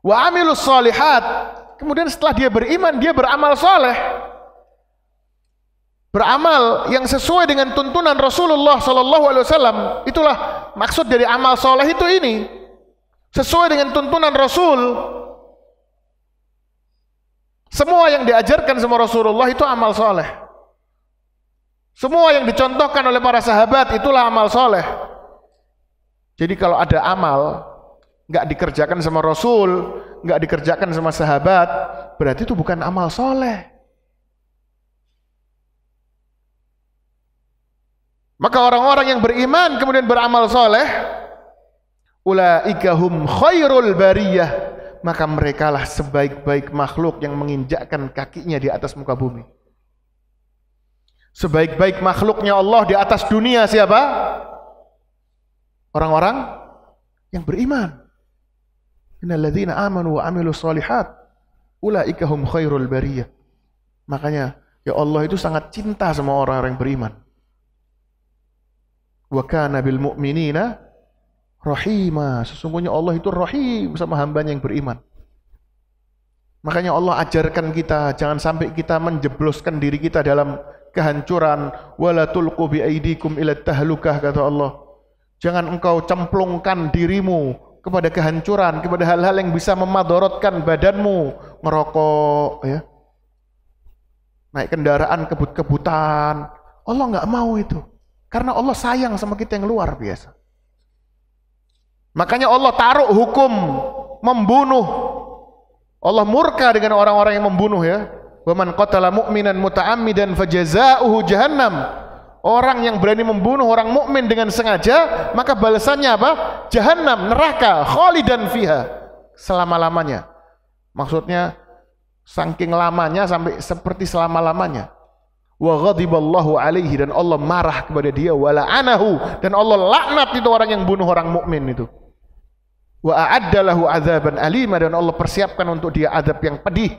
Wa amilus solihat. Kemudian setelah dia beriman, dia beramal soleh. Beramal yang sesuai dengan tuntunan Rasulullah Shallallahu Alaihi Wasallam. Itulah maksud dari amal soleh itu ini. Sesuai dengan tuntunan Rasul semua yang diajarkan sama Rasulullah itu amal soleh. Semua yang dicontohkan oleh para sahabat itulah amal soleh. Jadi kalau ada amal nggak dikerjakan sama Rasul, nggak dikerjakan sama sahabat, berarti itu bukan amal soleh. Maka orang-orang yang beriman kemudian beramal soleh, ulaikahum khairul bariyah maka merekalah sebaik-baik makhluk yang menginjakkan kakinya di atas muka bumi. Sebaik-baik makhluknya Allah di atas dunia siapa? Orang-orang yang beriman. Innalladzina amanu wa amilu salihat. Ula'ikahum khairul bariyah. Makanya, ya Allah itu sangat cinta sama orang-orang yang beriman. Wa kana bil mu'minina rahimah. Sesungguhnya Allah itu rahim sama hambanya yang beriman. Makanya Allah ajarkan kita jangan sampai kita menjebloskan diri kita dalam kehancuran. Wala tulqu bi aidikum ila tahlukah kata Allah. Jangan engkau cemplungkan dirimu kepada kehancuran, kepada hal-hal yang bisa memadorotkan badanmu, ngerokok ya. Naik kendaraan kebut-kebutan. Allah nggak mau itu. Karena Allah sayang sama kita yang luar biasa. Makanya Allah taruh hukum membunuh. Allah murka dengan orang-orang yang membunuh ya. Wa man qatala mu'minan muta'ammidan fajazaohu jahannam. Orang yang berani membunuh orang mukmin dengan sengaja, maka balasannya apa? Jahannam, neraka, khalidan fiha. Selama-lamanya. Maksudnya saking lamanya sampai seperti selama-lamanya. Wa ghadiballahu alaihi dan Allah marah kepada dia wala anahu dan Allah laknat itu orang yang bunuh orang mukmin itu. Wa a'addalahu azaban alima dan Allah persiapkan untuk dia azab yang pedih.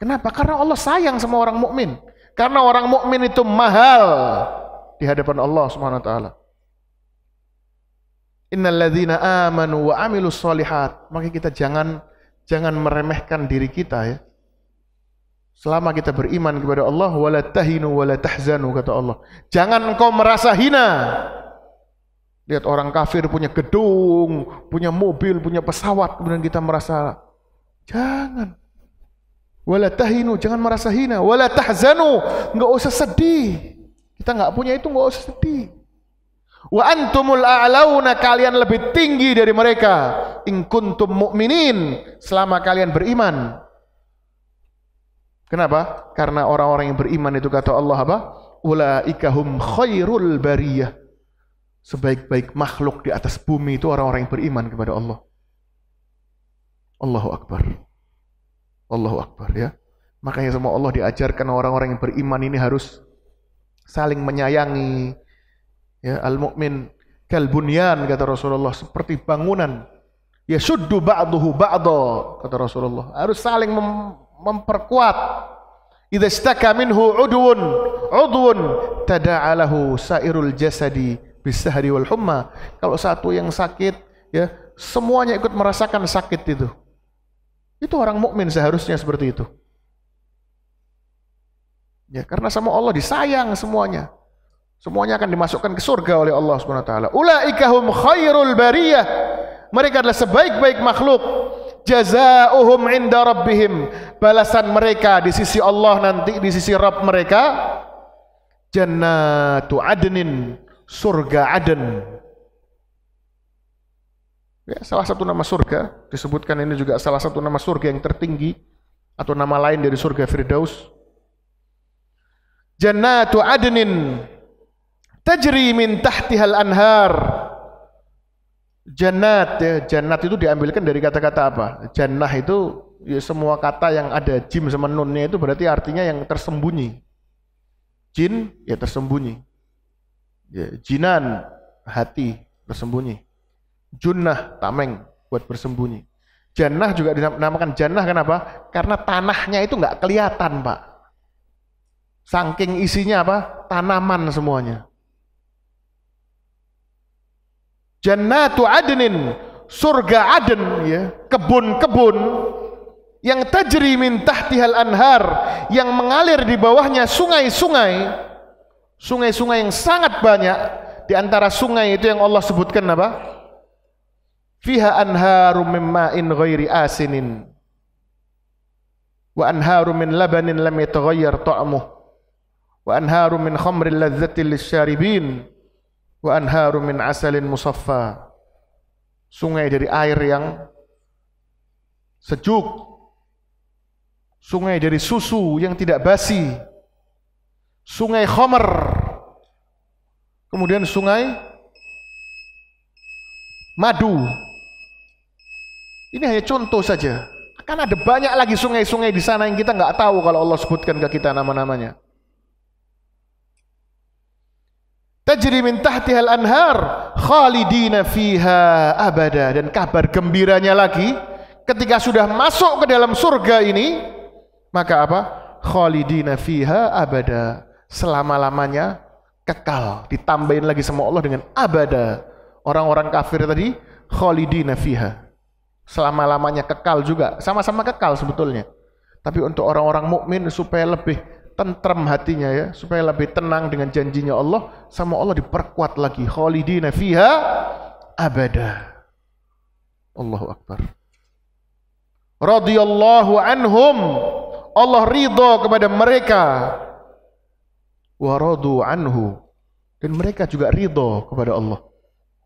Kenapa? Karena Allah sayang sama orang mukmin. Karena orang mukmin itu mahal di hadapan Allah Subhanahu wa taala. ladzina amanu wa amilus solihat. Maka kita jangan jangan meremehkan diri kita ya. Selama kita beriman kepada Allah, wala tahinu wala tahzanu kata Allah. Jangan engkau merasa hina. Lihat orang kafir punya gedung, punya mobil, punya pesawat, kemudian kita merasa jangan. Wala tahinu, jangan merasa hina. Wala tahzanu, enggak usah sedih. Kita enggak punya itu enggak usah sedih. Wa antumul a'launa, kalian lebih tinggi dari mereka. In kuntum mu'minin, selama kalian beriman. Kenapa? Karena orang-orang yang beriman itu kata Allah apa? Ulaika hum khairul bariyah sebaik-baik makhluk di atas bumi itu orang-orang yang beriman kepada Allah. Allahu Akbar. Allahu Akbar ya. Makanya semua Allah diajarkan orang-orang yang beriman ini harus saling menyayangi. Ya, al mumin kal kata Rasulullah seperti bangunan. Ya suddu ba'duhu ba'da kata Rasulullah. Harus saling mem memperkuat. Idza istaka minhu udwun udwun tada'alahu sairul jasadi hari wal humma. Kalau satu yang sakit, ya semuanya ikut merasakan sakit itu. Itu orang mukmin seharusnya seperti itu. Ya, karena sama Allah disayang semuanya. Semuanya akan dimasukkan ke surga oleh Allah Subhanahu wa taala. Ulaikahum khairul bariyah. Mereka adalah sebaik-baik makhluk. Jazaohum inda rabbihim. Balasan mereka di sisi Allah nanti di sisi Rabb mereka jannatu adnin surga Aden. Ya, salah satu nama surga disebutkan ini juga salah satu nama surga yang tertinggi atau nama lain dari surga Firdaus. Jannatu Adnin tajri min tahtihal anhar. Jannat ya, jannat itu diambilkan dari kata-kata apa? Jannah itu ya semua kata yang ada jim sama nunnya itu berarti artinya yang tersembunyi. Jin ya tersembunyi. Ya, jinan hati bersembunyi. Junnah tameng buat bersembunyi. Jannah juga dinamakan jannah kenapa? Karena tanahnya itu nggak kelihatan, Pak. Saking isinya apa? Tanaman semuanya. Jannah Jannatu adenin, surga aden ya, kebun-kebun yang tajri min tahtihal anhar, yang mengalir di bawahnya sungai-sungai sungai-sungai yang sangat banyak di antara sungai itu yang Allah sebutkan apa? Fiha anharu min ma'in ghairi asinin wa anharu min labanin lam yataghayyar ta'muh wa anharu min khamrin ladzatin lisyaribin wa anharu min asalin musaffa sungai dari air yang sejuk sungai dari susu yang tidak basi sungai Khomer, kemudian sungai Madu. Ini hanya contoh saja. Karena ada banyak lagi sungai-sungai di sana yang kita nggak tahu kalau Allah sebutkan ke kita nama-namanya. Tajri min tahtihal anhar khalidina fiha abada dan kabar gembiranya lagi ketika sudah masuk ke dalam surga ini maka apa? Khalidina fiha abada selama-lamanya kekal. Ditambahin lagi sama Allah dengan abada. Orang-orang kafir tadi khalidina fiha. Selama-lamanya kekal juga. Sama-sama kekal sebetulnya. Tapi untuk orang-orang mukmin supaya lebih tentrem hatinya ya, supaya lebih tenang dengan janjinya Allah, sama Allah diperkuat lagi. Khalidina fiha abada. Allahu Akbar. Radiyallahu anhum. Allah ridho kepada mereka waradu anhu dan mereka juga ridho kepada Allah.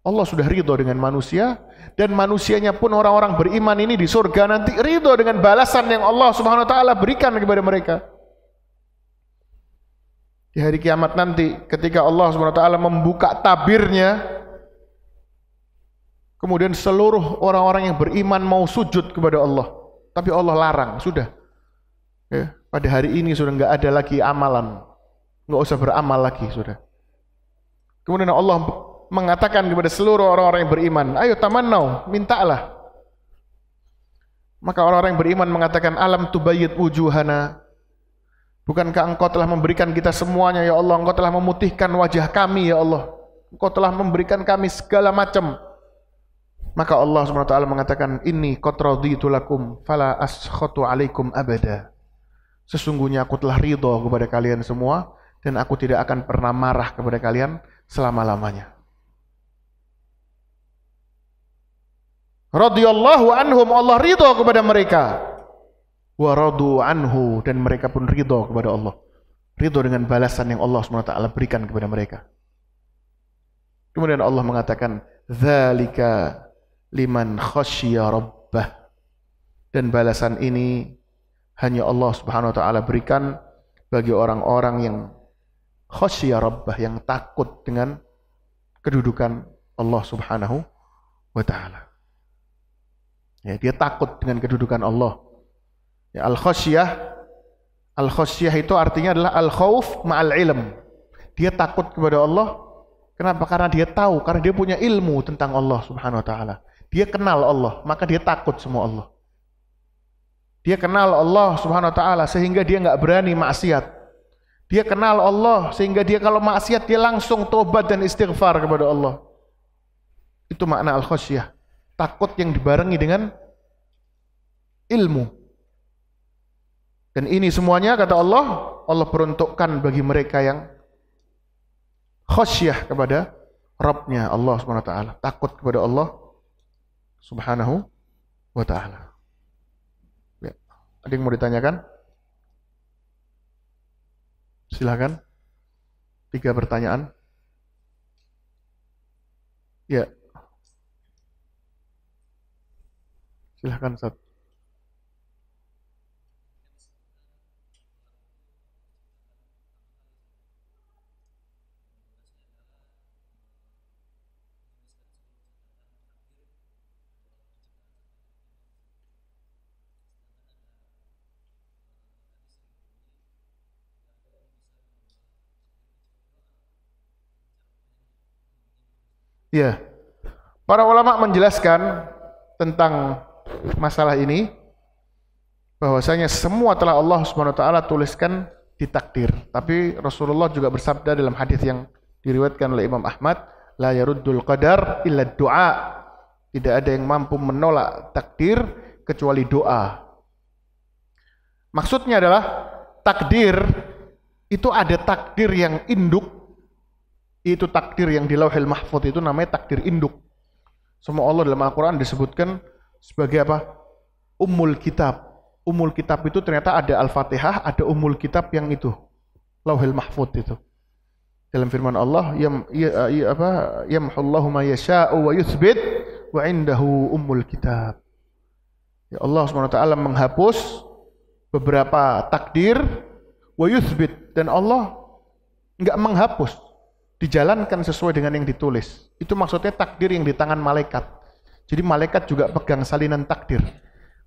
Allah sudah ridho dengan manusia dan manusianya pun orang-orang beriman ini di surga nanti ridho dengan balasan yang Allah Subhanahu wa taala berikan kepada mereka. Di hari kiamat nanti ketika Allah Subhanahu wa taala membuka tabirnya kemudian seluruh orang-orang yang beriman mau sujud kepada Allah tapi Allah larang sudah. Ya, pada hari ini sudah nggak ada lagi amalan Nggak usah beramal lagi, sudah. Kemudian Allah mengatakan kepada seluruh orang-orang yang beriman, ayo tamannau, mintalah. Maka orang-orang yang beriman mengatakan, alam tu tubayyid wujuhana. Bukankah engkau telah memberikan kita semuanya, ya Allah. Engkau telah memutihkan wajah kami, ya Allah. Engkau telah memberikan kami segala macam. Maka Allah SWT mengatakan, Ini kotraditu lakum, fala askhatu alaikum abada. Sesungguhnya aku telah ridho kepada kalian semua, dan aku tidak akan pernah marah kepada kalian selama-lamanya. Radiyallahu anhum Allah ridho kepada mereka. Wa radu anhu dan mereka pun ridho kepada Allah. Ridho dengan balasan yang Allah SWT berikan kepada mereka. Kemudian Allah mengatakan, Zalika liman khasyia rabbah. Dan balasan ini hanya Allah Subhanahu wa taala berikan bagi orang-orang yang khosya rabbah yang takut dengan kedudukan Allah Subhanahu wa taala. Ya, dia takut dengan kedudukan Allah. Ya, al khasyah al khasyah itu artinya adalah al khawf ma'al ilm. Dia takut kepada Allah kenapa? Karena dia tahu, karena dia punya ilmu tentang Allah Subhanahu wa taala. Dia kenal Allah, maka dia takut semua Allah. Dia kenal Allah Subhanahu wa taala sehingga dia nggak berani maksiat. Dia kenal Allah sehingga dia kalau maksiat dia langsung tobat dan istighfar kepada Allah. Itu makna al khosyah Takut yang dibarengi dengan ilmu. Dan ini semuanya kata Allah, Allah peruntukkan bagi mereka yang khosyah kepada Rabbnya Allah SWT. Takut kepada Allah Subhanahu wa ta'ala. Ya. Ada yang mau ditanyakan? silahkan Tiga pertanyaan. Ya. Silahkan, satu Ya. Para ulama menjelaskan tentang masalah ini bahwasanya semua telah Allah Subhanahu wa taala tuliskan di takdir. Tapi Rasulullah juga bersabda dalam hadis yang diriwayatkan oleh Imam Ahmad, la yaruddul qadar illa doa. Tidak ada yang mampu menolak takdir kecuali doa. Maksudnya adalah takdir itu ada takdir yang induk itu takdir yang di lauhil mahfud itu namanya takdir induk. Semua Allah dalam Al-Quran disebutkan sebagai apa? Umul kitab. Umul kitab itu ternyata ada Al-Fatihah, ada umul kitab yang itu. Lauhil mahfud itu. Dalam firman Allah, yam, ya, ya, apa, yamhullahu ma yasha'u wa yuthbit wa indahu umul kitab. Ya Allah SWT menghapus beberapa takdir wa yuthbit. Dan Allah enggak menghapus dijalankan sesuai dengan yang ditulis. Itu maksudnya takdir yang di tangan malaikat. Jadi malaikat juga pegang salinan takdir.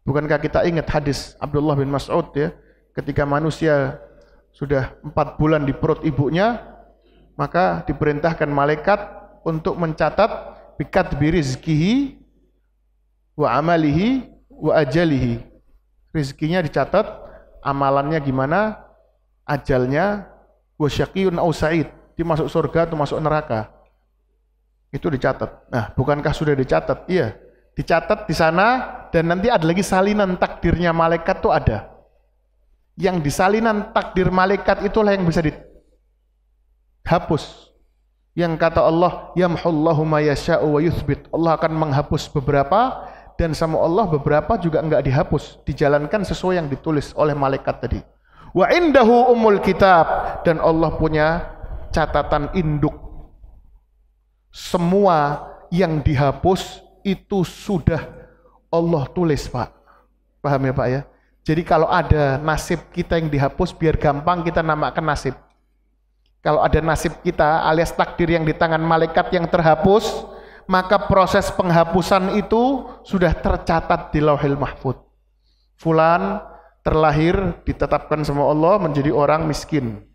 Bukankah kita ingat hadis Abdullah bin Mas'ud ya, ketika manusia sudah empat bulan di perut ibunya, maka diperintahkan malaikat untuk mencatat bikat birizkihi wa amalihi wa ajalihi. Rizkinya dicatat, amalannya gimana, ajalnya wa syaqiyun au sa'id dia masuk surga atau masuk neraka. Itu dicatat. Nah, bukankah sudah dicatat? Iya, dicatat di sana dan nanti ada lagi salinan takdirnya malaikat tuh ada. Yang di salinan takdir malaikat itulah yang bisa dihapus. Yang kata Allah, yamhullahu ma yasha'u wa yuthbit. Allah akan menghapus beberapa dan sama Allah beberapa juga enggak dihapus, dijalankan sesuai yang ditulis oleh malaikat tadi. Wa indahu umul kitab dan Allah punya catatan induk. Semua yang dihapus itu sudah Allah tulis, Pak. Paham ya, Pak ya? Jadi kalau ada nasib kita yang dihapus, biar gampang kita namakan nasib. Kalau ada nasib kita alias takdir yang di tangan malaikat yang terhapus, maka proses penghapusan itu sudah tercatat di lauhil mahfud. Fulan terlahir ditetapkan sama Allah menjadi orang miskin.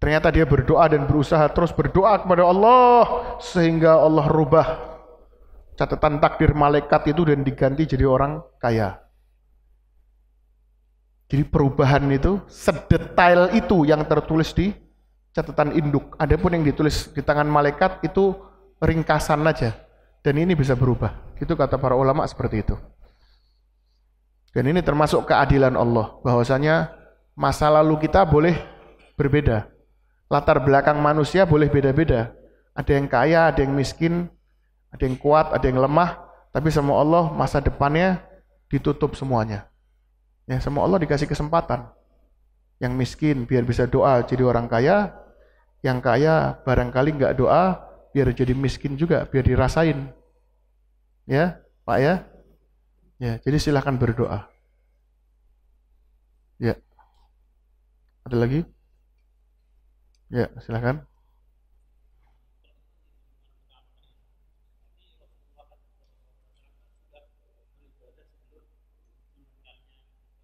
Ternyata dia berdoa dan berusaha terus berdoa kepada Allah sehingga Allah rubah catatan takdir malaikat itu dan diganti jadi orang kaya. Jadi perubahan itu sedetail itu yang tertulis di catatan induk. Adapun yang ditulis di tangan malaikat itu ringkasan aja. Dan ini bisa berubah. Itu kata para ulama seperti itu. Dan ini termasuk keadilan Allah. Bahwasanya masa lalu kita boleh berbeda latar belakang manusia boleh beda-beda. Ada yang kaya, ada yang miskin, ada yang kuat, ada yang lemah, tapi sama Allah masa depannya ditutup semuanya. Ya, sama Allah dikasih kesempatan. Yang miskin biar bisa doa jadi orang kaya, yang kaya barangkali nggak doa biar jadi miskin juga, biar dirasain. Ya, Pak ya. Ya, jadi silahkan berdoa. Ya. Ada lagi? Ya, silahkan.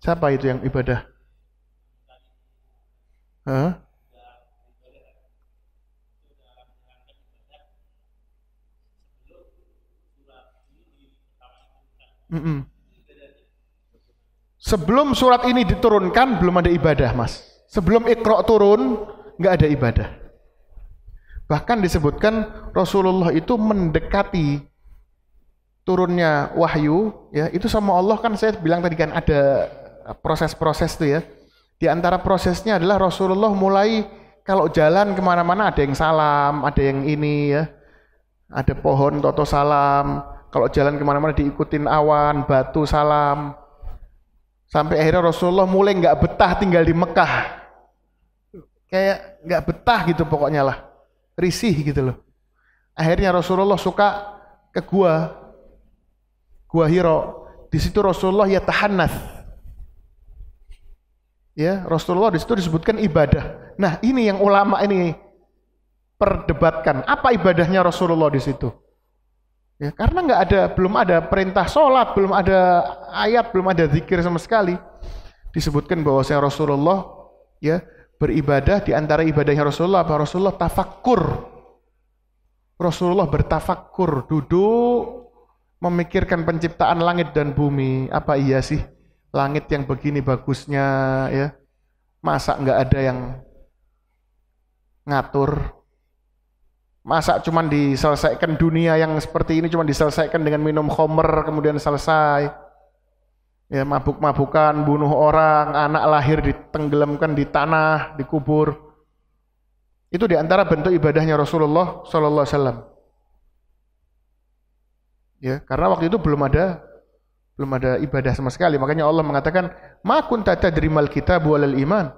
Siapa itu yang ibadah? Hah? Mm -mm. Sebelum surat ini diturunkan belum ada ibadah, Mas. Sebelum Iqra turun, nggak ada ibadah. Bahkan disebutkan Rasulullah itu mendekati turunnya wahyu, ya itu sama Allah kan saya bilang tadi kan ada proses-proses tuh ya. Di antara prosesnya adalah Rasulullah mulai kalau jalan kemana-mana ada yang salam, ada yang ini ya, ada pohon toto salam. Kalau jalan kemana-mana diikutin awan, batu salam. Sampai akhirnya Rasulullah mulai nggak betah tinggal di Mekah kayak nggak betah gitu pokoknya lah risih gitu loh akhirnya Rasulullah suka ke gua gua Hiro di situ Rasulullah ya tahanat ya Rasulullah di situ disebutkan ibadah nah ini yang ulama ini perdebatkan apa ibadahnya Rasulullah di situ ya karena nggak ada belum ada perintah sholat belum ada ayat belum ada zikir sama sekali disebutkan bahwa saya Rasulullah ya beribadah di antara ibadahnya Rasulullah apa Rasulullah tafakkur. Rasulullah bertafakkur, duduk memikirkan penciptaan langit dan bumi. Apa iya sih langit yang begini bagusnya ya? Masa nggak ada yang ngatur? Masa cuma diselesaikan dunia yang seperti ini cuma diselesaikan dengan minum khomer kemudian selesai? ya mabuk-mabukan, bunuh orang, anak lahir ditenggelamkan di tanah, dikubur. Itu diantara bentuk ibadahnya Rasulullah Sallallahu Alaihi Wasallam. Ya, karena waktu itu belum ada belum ada ibadah sama sekali. Makanya Allah mengatakan, Ma kunta mal kita walal iman.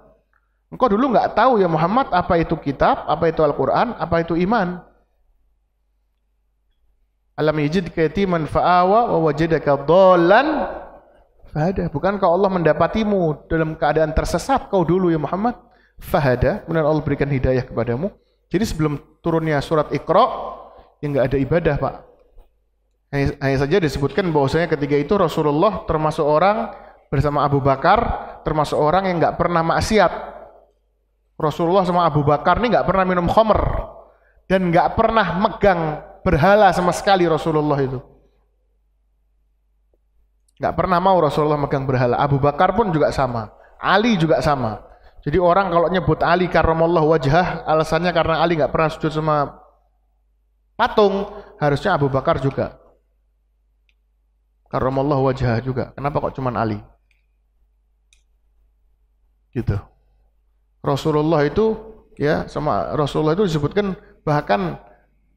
Engkau dulu nggak tahu ya Muhammad apa itu kitab, apa itu Al-Quran, apa itu iman. Alam yajid yatiman faawa wa wajadaka dolan Fahada. Bukankah Allah mendapatimu dalam keadaan tersesat kau dulu ya Muhammad? Fahada. Kemudian Allah berikan hidayah kepadamu. Jadi sebelum turunnya surat Iqra, yang nggak ada ibadah Pak. Hanya, saja disebutkan bahwasanya ketiga itu Rasulullah termasuk orang bersama Abu Bakar, termasuk orang yang nggak pernah maksiat. Rasulullah sama Abu Bakar ini nggak pernah minum khamer dan nggak pernah megang berhala sama sekali Rasulullah itu. Nggak pernah mau Rasulullah megang berhala. Abu Bakar pun juga sama. Ali juga sama. Jadi orang kalau nyebut Ali Allah wajah, alasannya karena Ali nggak pernah sujud sama patung, harusnya Abu Bakar juga. Allah wajah juga. Kenapa kok cuma Ali? Gitu. Rasulullah itu ya sama Rasulullah itu disebutkan bahkan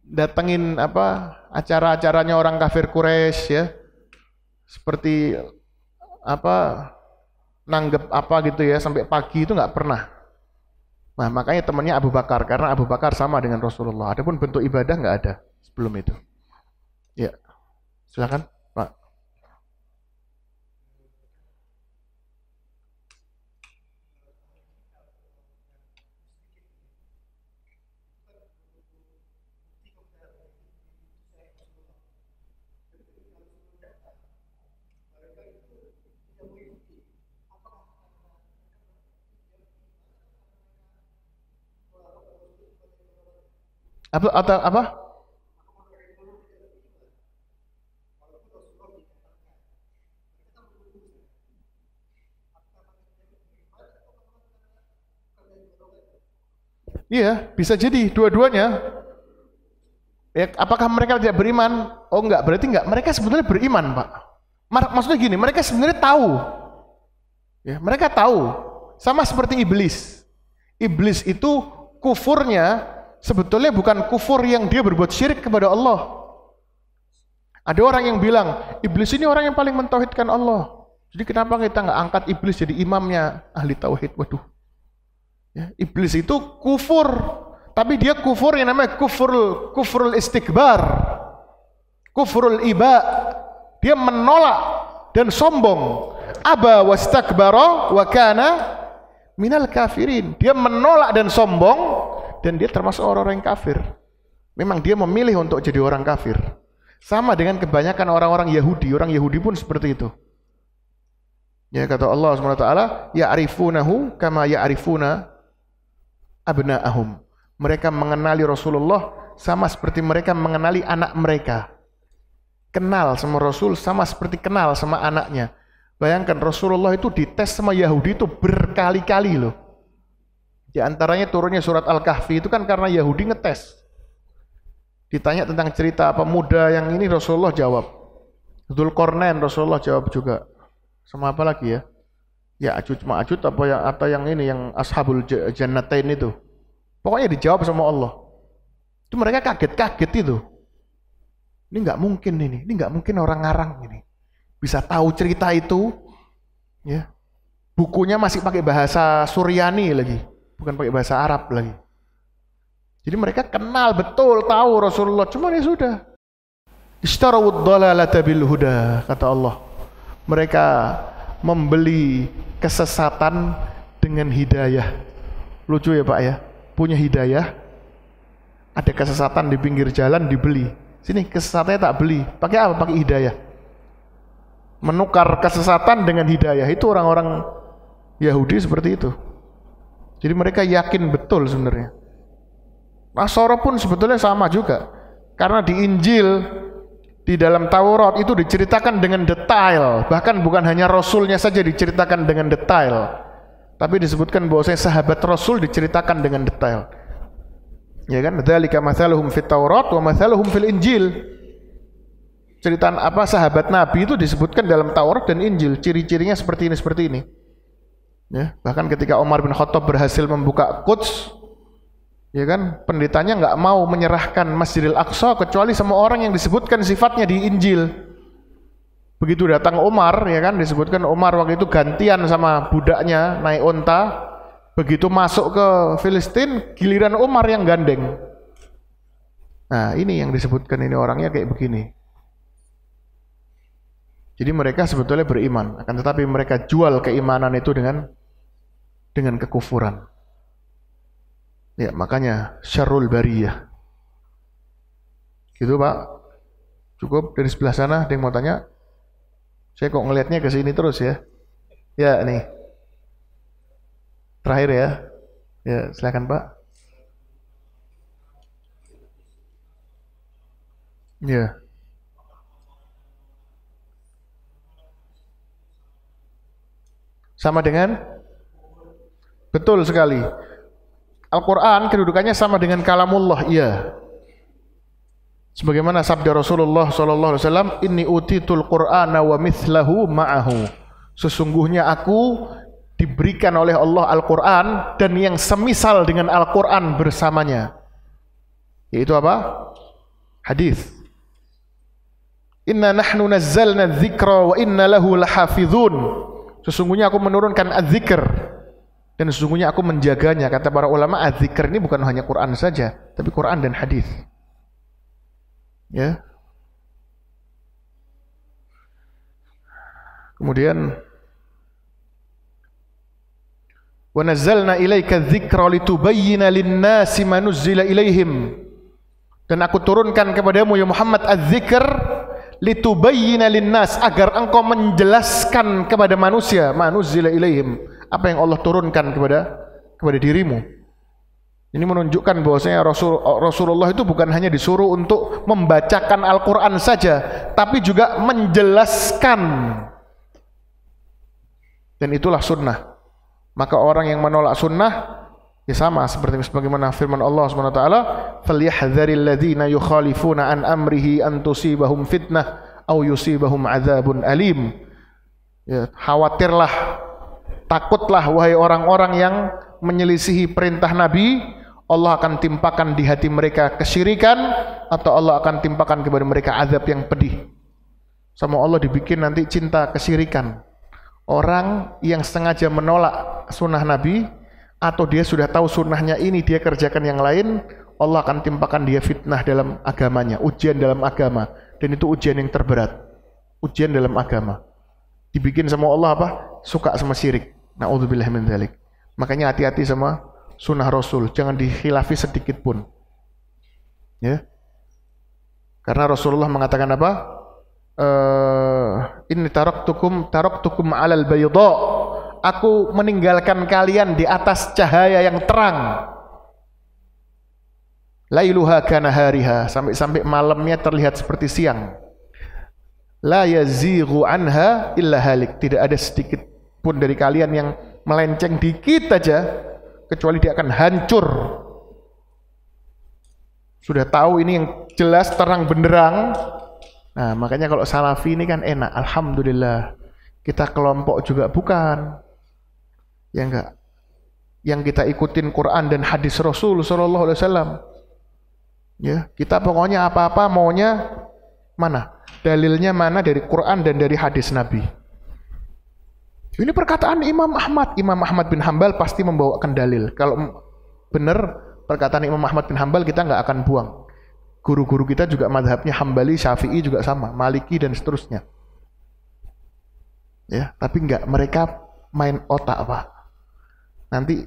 datengin apa acara-acaranya orang kafir Quraisy ya seperti apa nanggap apa gitu ya sampai pagi itu nggak pernah. Nah makanya temannya Abu Bakar karena Abu Bakar sama dengan Rasulullah. Adapun bentuk ibadah nggak ada sebelum itu. Ya, silakan. Apa atau apa? Iya, bisa jadi dua-duanya. Ya, apakah mereka tidak beriman? Oh enggak, berarti enggak. Mereka sebenarnya beriman, Pak. Maksudnya gini, mereka sebenarnya tahu. Ya, mereka tahu. Sama seperti iblis. Iblis itu kufurnya sebetulnya bukan kufur yang dia berbuat syirik kepada Allah. Ada orang yang bilang, iblis ini orang yang paling mentauhidkan Allah. Jadi kenapa kita nggak angkat iblis jadi imamnya ahli tauhid? Waduh. Ya, iblis itu kufur, tapi dia kufur yang namanya kufurul kufurul istikbar. Kufurul iba. Dia menolak dan sombong. Aba wastakbara wa kana minal kafirin. Dia menolak dan sombong dan dia termasuk orang-orang yang kafir. Memang dia memilih untuk jadi orang kafir. Sama dengan kebanyakan orang-orang Yahudi, orang Yahudi pun seperti itu. Ya kata Allah SWT, ya'rifunahu kama ya ya'rifuna abna'ahum. Mereka mengenali Rasulullah sama seperti mereka mengenali anak mereka. Kenal sama Rasul sama seperti kenal sama anaknya. Bayangkan Rasulullah itu dites sama Yahudi itu berkali-kali loh. Di antaranya turunnya surat Al-Kahfi itu kan karena Yahudi ngetes. Ditanya tentang cerita pemuda yang ini Rasulullah jawab. Kornen Rasulullah jawab juga. Sama apa lagi ya? Ya Ajud Ma'ajud apa yang atau yang ini yang Ashabul Jannatain itu. Pokoknya dijawab sama Allah. Itu mereka kaget-kaget itu. Ini nggak mungkin ini, ini nggak mungkin orang ngarang ini. Bisa tahu cerita itu, ya. Bukunya masih pakai bahasa Suryani lagi bukan pakai bahasa Arab lagi. Jadi mereka kenal betul, tahu Rasulullah. Cuma ya sudah. bil huda, kata Allah. Mereka membeli kesesatan dengan hidayah. Lucu ya Pak ya. Punya hidayah, ada kesesatan di pinggir jalan dibeli. Sini kesesatannya tak beli. Pakai apa? Pakai hidayah. Menukar kesesatan dengan hidayah. Itu orang-orang Yahudi seperti itu. Jadi mereka yakin betul sebenarnya. Nasoro pun sebetulnya sama juga. Karena di Injil, di dalam Taurat itu diceritakan dengan detail. Bahkan bukan hanya Rasulnya saja diceritakan dengan detail. Tapi disebutkan saya sahabat Rasul diceritakan dengan detail. Ya kan? Dzalika mathaluhum fit Taurat wa mathaluhum fil Injil. Cerita apa sahabat Nabi itu disebutkan dalam Taurat dan Injil. Ciri-cirinya seperti ini, seperti ini. Ya, bahkan ketika Umar bin Khattab berhasil membuka Quds, ya kan, pendetanya nggak mau menyerahkan Masjidil Aqsa kecuali semua orang yang disebutkan sifatnya di Injil. Begitu datang Umar, ya kan, disebutkan Umar waktu itu gantian sama budaknya naik onta. Begitu masuk ke Filistin, giliran Umar yang gandeng. Nah, ini yang disebutkan ini orangnya kayak begini. Jadi mereka sebetulnya beriman, akan tetapi mereka jual keimanan itu dengan dengan kekufuran. Ya, makanya syarul bariyah. Gitu, Pak. Cukup dari sebelah sana ada yang mau tanya? Saya kok ngelihatnya ke sini terus ya. Ya, nih. Terakhir ya. Ya, silakan, Pak. Ya. Sama dengan Betul sekali. Al-Quran kedudukannya sama dengan kalamullah, iya. Sebagaimana sabda Rasulullah SAW, ini utitul Qur'ana wa mithlahu ma'ahu." Sesungguhnya aku diberikan oleh Allah Al-Qur'an dan yang semisal dengan Al-Qur'an bersamanya. Yaitu apa? Hadis. Inna nahnu nazzalna dzikra wa inna lahu lahafidhun. Sesungguhnya aku menurunkan az dan sesungguhnya aku menjaganya. Kata para ulama, azikr ini bukan hanya Quran saja, tapi Quran dan hadis. Ya. Kemudian Wa nazzalna ilaika dzikra litubayyana lin-nasi ma nuzzila ilaihim. Dan aku turunkan kepadamu ya Muhammad az-zikr litubayyana lin-nas agar engkau menjelaskan kepada manusia manusia ilaihim apa yang Allah turunkan kepada kepada dirimu. Ini menunjukkan bahwasanya Rasul, Rasulullah itu bukan hanya disuruh untuk membacakan Al-Qur'an saja, tapi juga menjelaskan. Dan itulah sunnah. Maka orang yang menolak sunnah ya sama seperti sebagaimana firman Allah swt. wa taala, يُخَالِفُونَ عَنْ أَمْرِهِ أَنْ amrihi فِتْنَةً أَوْ fitnah عَذَابٌ أَلِيمٌ Ya, khawatirlah Takutlah wahai orang-orang yang menyelisihi perintah Nabi, Allah akan timpakan di hati mereka kesyirikan atau Allah akan timpakan kepada mereka azab yang pedih. Sama Allah dibikin nanti cinta kesyirikan. Orang yang sengaja menolak sunnah Nabi atau dia sudah tahu sunnahnya ini dia kerjakan yang lain, Allah akan timpakan dia fitnah dalam agamanya, ujian dalam agama. Dan itu ujian yang terberat. Ujian dalam agama. Dibikin sama Allah apa? Suka sama syirik. Nah, min dzalik. Makanya hati-hati sama sunnah Rasul, jangan dihilafi sedikit pun. Ya. Karena Rasulullah mengatakan apa? tarok eh, ini taraktukum taraktukum alal bayda. Aku meninggalkan kalian di atas cahaya yang terang. Lailuha kana hariha sampai-sampai malamnya terlihat seperti siang. La yazighu anha illa halik. Tidak ada sedikit pun dari kalian yang melenceng dikit aja, kecuali dia akan hancur. Sudah tahu ini yang jelas terang benderang. Nah, makanya kalau salafi ini kan enak, alhamdulillah. Kita kelompok juga bukan. Ya enggak. Yang kita ikutin Quran dan hadis Rasul sallallahu alaihi wasallam. Ya, kita pokoknya apa-apa maunya mana? Dalilnya mana dari Quran dan dari hadis Nabi. Ini perkataan Imam Ahmad. Imam Ahmad bin Hambal pasti membawakan dalil. Kalau benar perkataan Imam Ahmad bin Hambal kita nggak akan buang. Guru-guru kita juga madhabnya Hambali, Syafi'i juga sama, Maliki dan seterusnya. Ya, tapi nggak mereka main otak pak. Nanti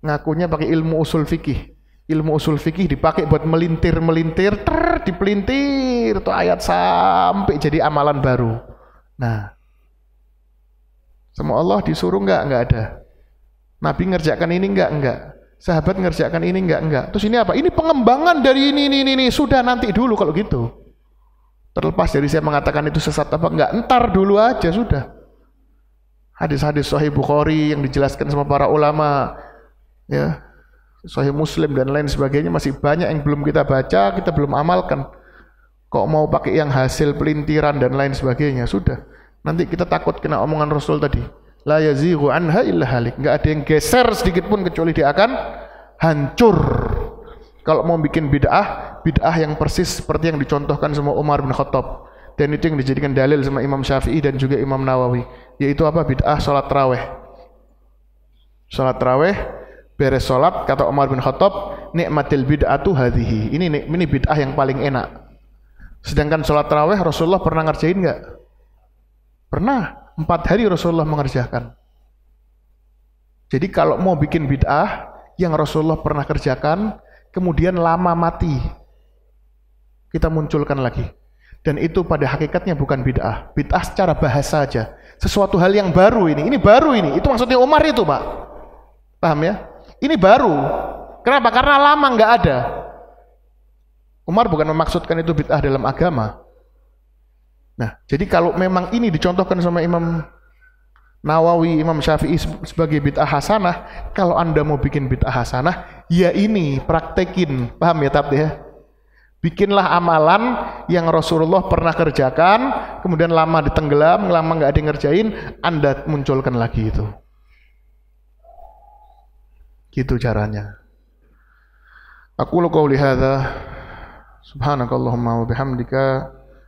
ngakunya pakai ilmu usul fikih. Ilmu usul fikih dipakai buat melintir-melintir, ter, dipelintir tuh ayat sampai jadi amalan baru. Nah, sama Allah disuruh enggak? Enggak ada. Nabi ngerjakan ini enggak? Enggak. Sahabat ngerjakan ini enggak? Enggak. Terus ini apa? Ini pengembangan dari ini, ini, ini. ini. Sudah nanti dulu kalau gitu. Terlepas dari saya mengatakan itu sesat apa enggak, entar dulu aja sudah. Hadis-hadis Sahih Bukhari yang dijelaskan sama para ulama, ya, Sahih Muslim dan lain sebagainya masih banyak yang belum kita baca, kita belum amalkan. Kok mau pakai yang hasil pelintiran dan lain sebagainya? Sudah. Nanti kita takut kena omongan Rasul tadi. La yazighu anha illa halik. Enggak ada yang geser sedikit pun kecuali dia akan hancur. Kalau mau bikin bid'ah, bid'ah yang persis seperti yang dicontohkan sama Umar bin Khattab. Dan itu yang dijadikan dalil sama Imam Syafi'i dan juga Imam Nawawi. Yaitu apa? Bid'ah sholat traweh. Sholat traweh, beres sholat, kata Umar bin Khattab, nikmatil bid'atu hadhihi. Ini, ini bid'ah yang paling enak. Sedangkan sholat traweh Rasulullah pernah ngerjain nggak? Pernah empat hari Rasulullah mengerjakan. Jadi kalau mau bikin bid'ah yang Rasulullah pernah kerjakan, kemudian lama mati, kita munculkan lagi. Dan itu pada hakikatnya bukan bid'ah. Bid'ah secara bahasa aja. Sesuatu hal yang baru ini. Ini baru ini. Itu maksudnya Umar itu, Pak. Paham ya? Ini baru. Kenapa? Karena lama nggak ada. Umar bukan memaksudkan itu bid'ah dalam agama. Nah, jadi kalau memang ini dicontohkan sama Imam Nawawi, Imam Syafi'i sebagai bid'ah hasanah, kalau Anda mau bikin bid'ah hasanah, ya ini praktekin. Paham ya, tapi ya? Bikinlah amalan yang Rasulullah pernah kerjakan, kemudian lama ditenggelam, lama nggak ada yang ngerjain, Anda munculkan lagi itu. Gitu caranya. Aku lu kau hadza subhanakallahumma wa bihamdika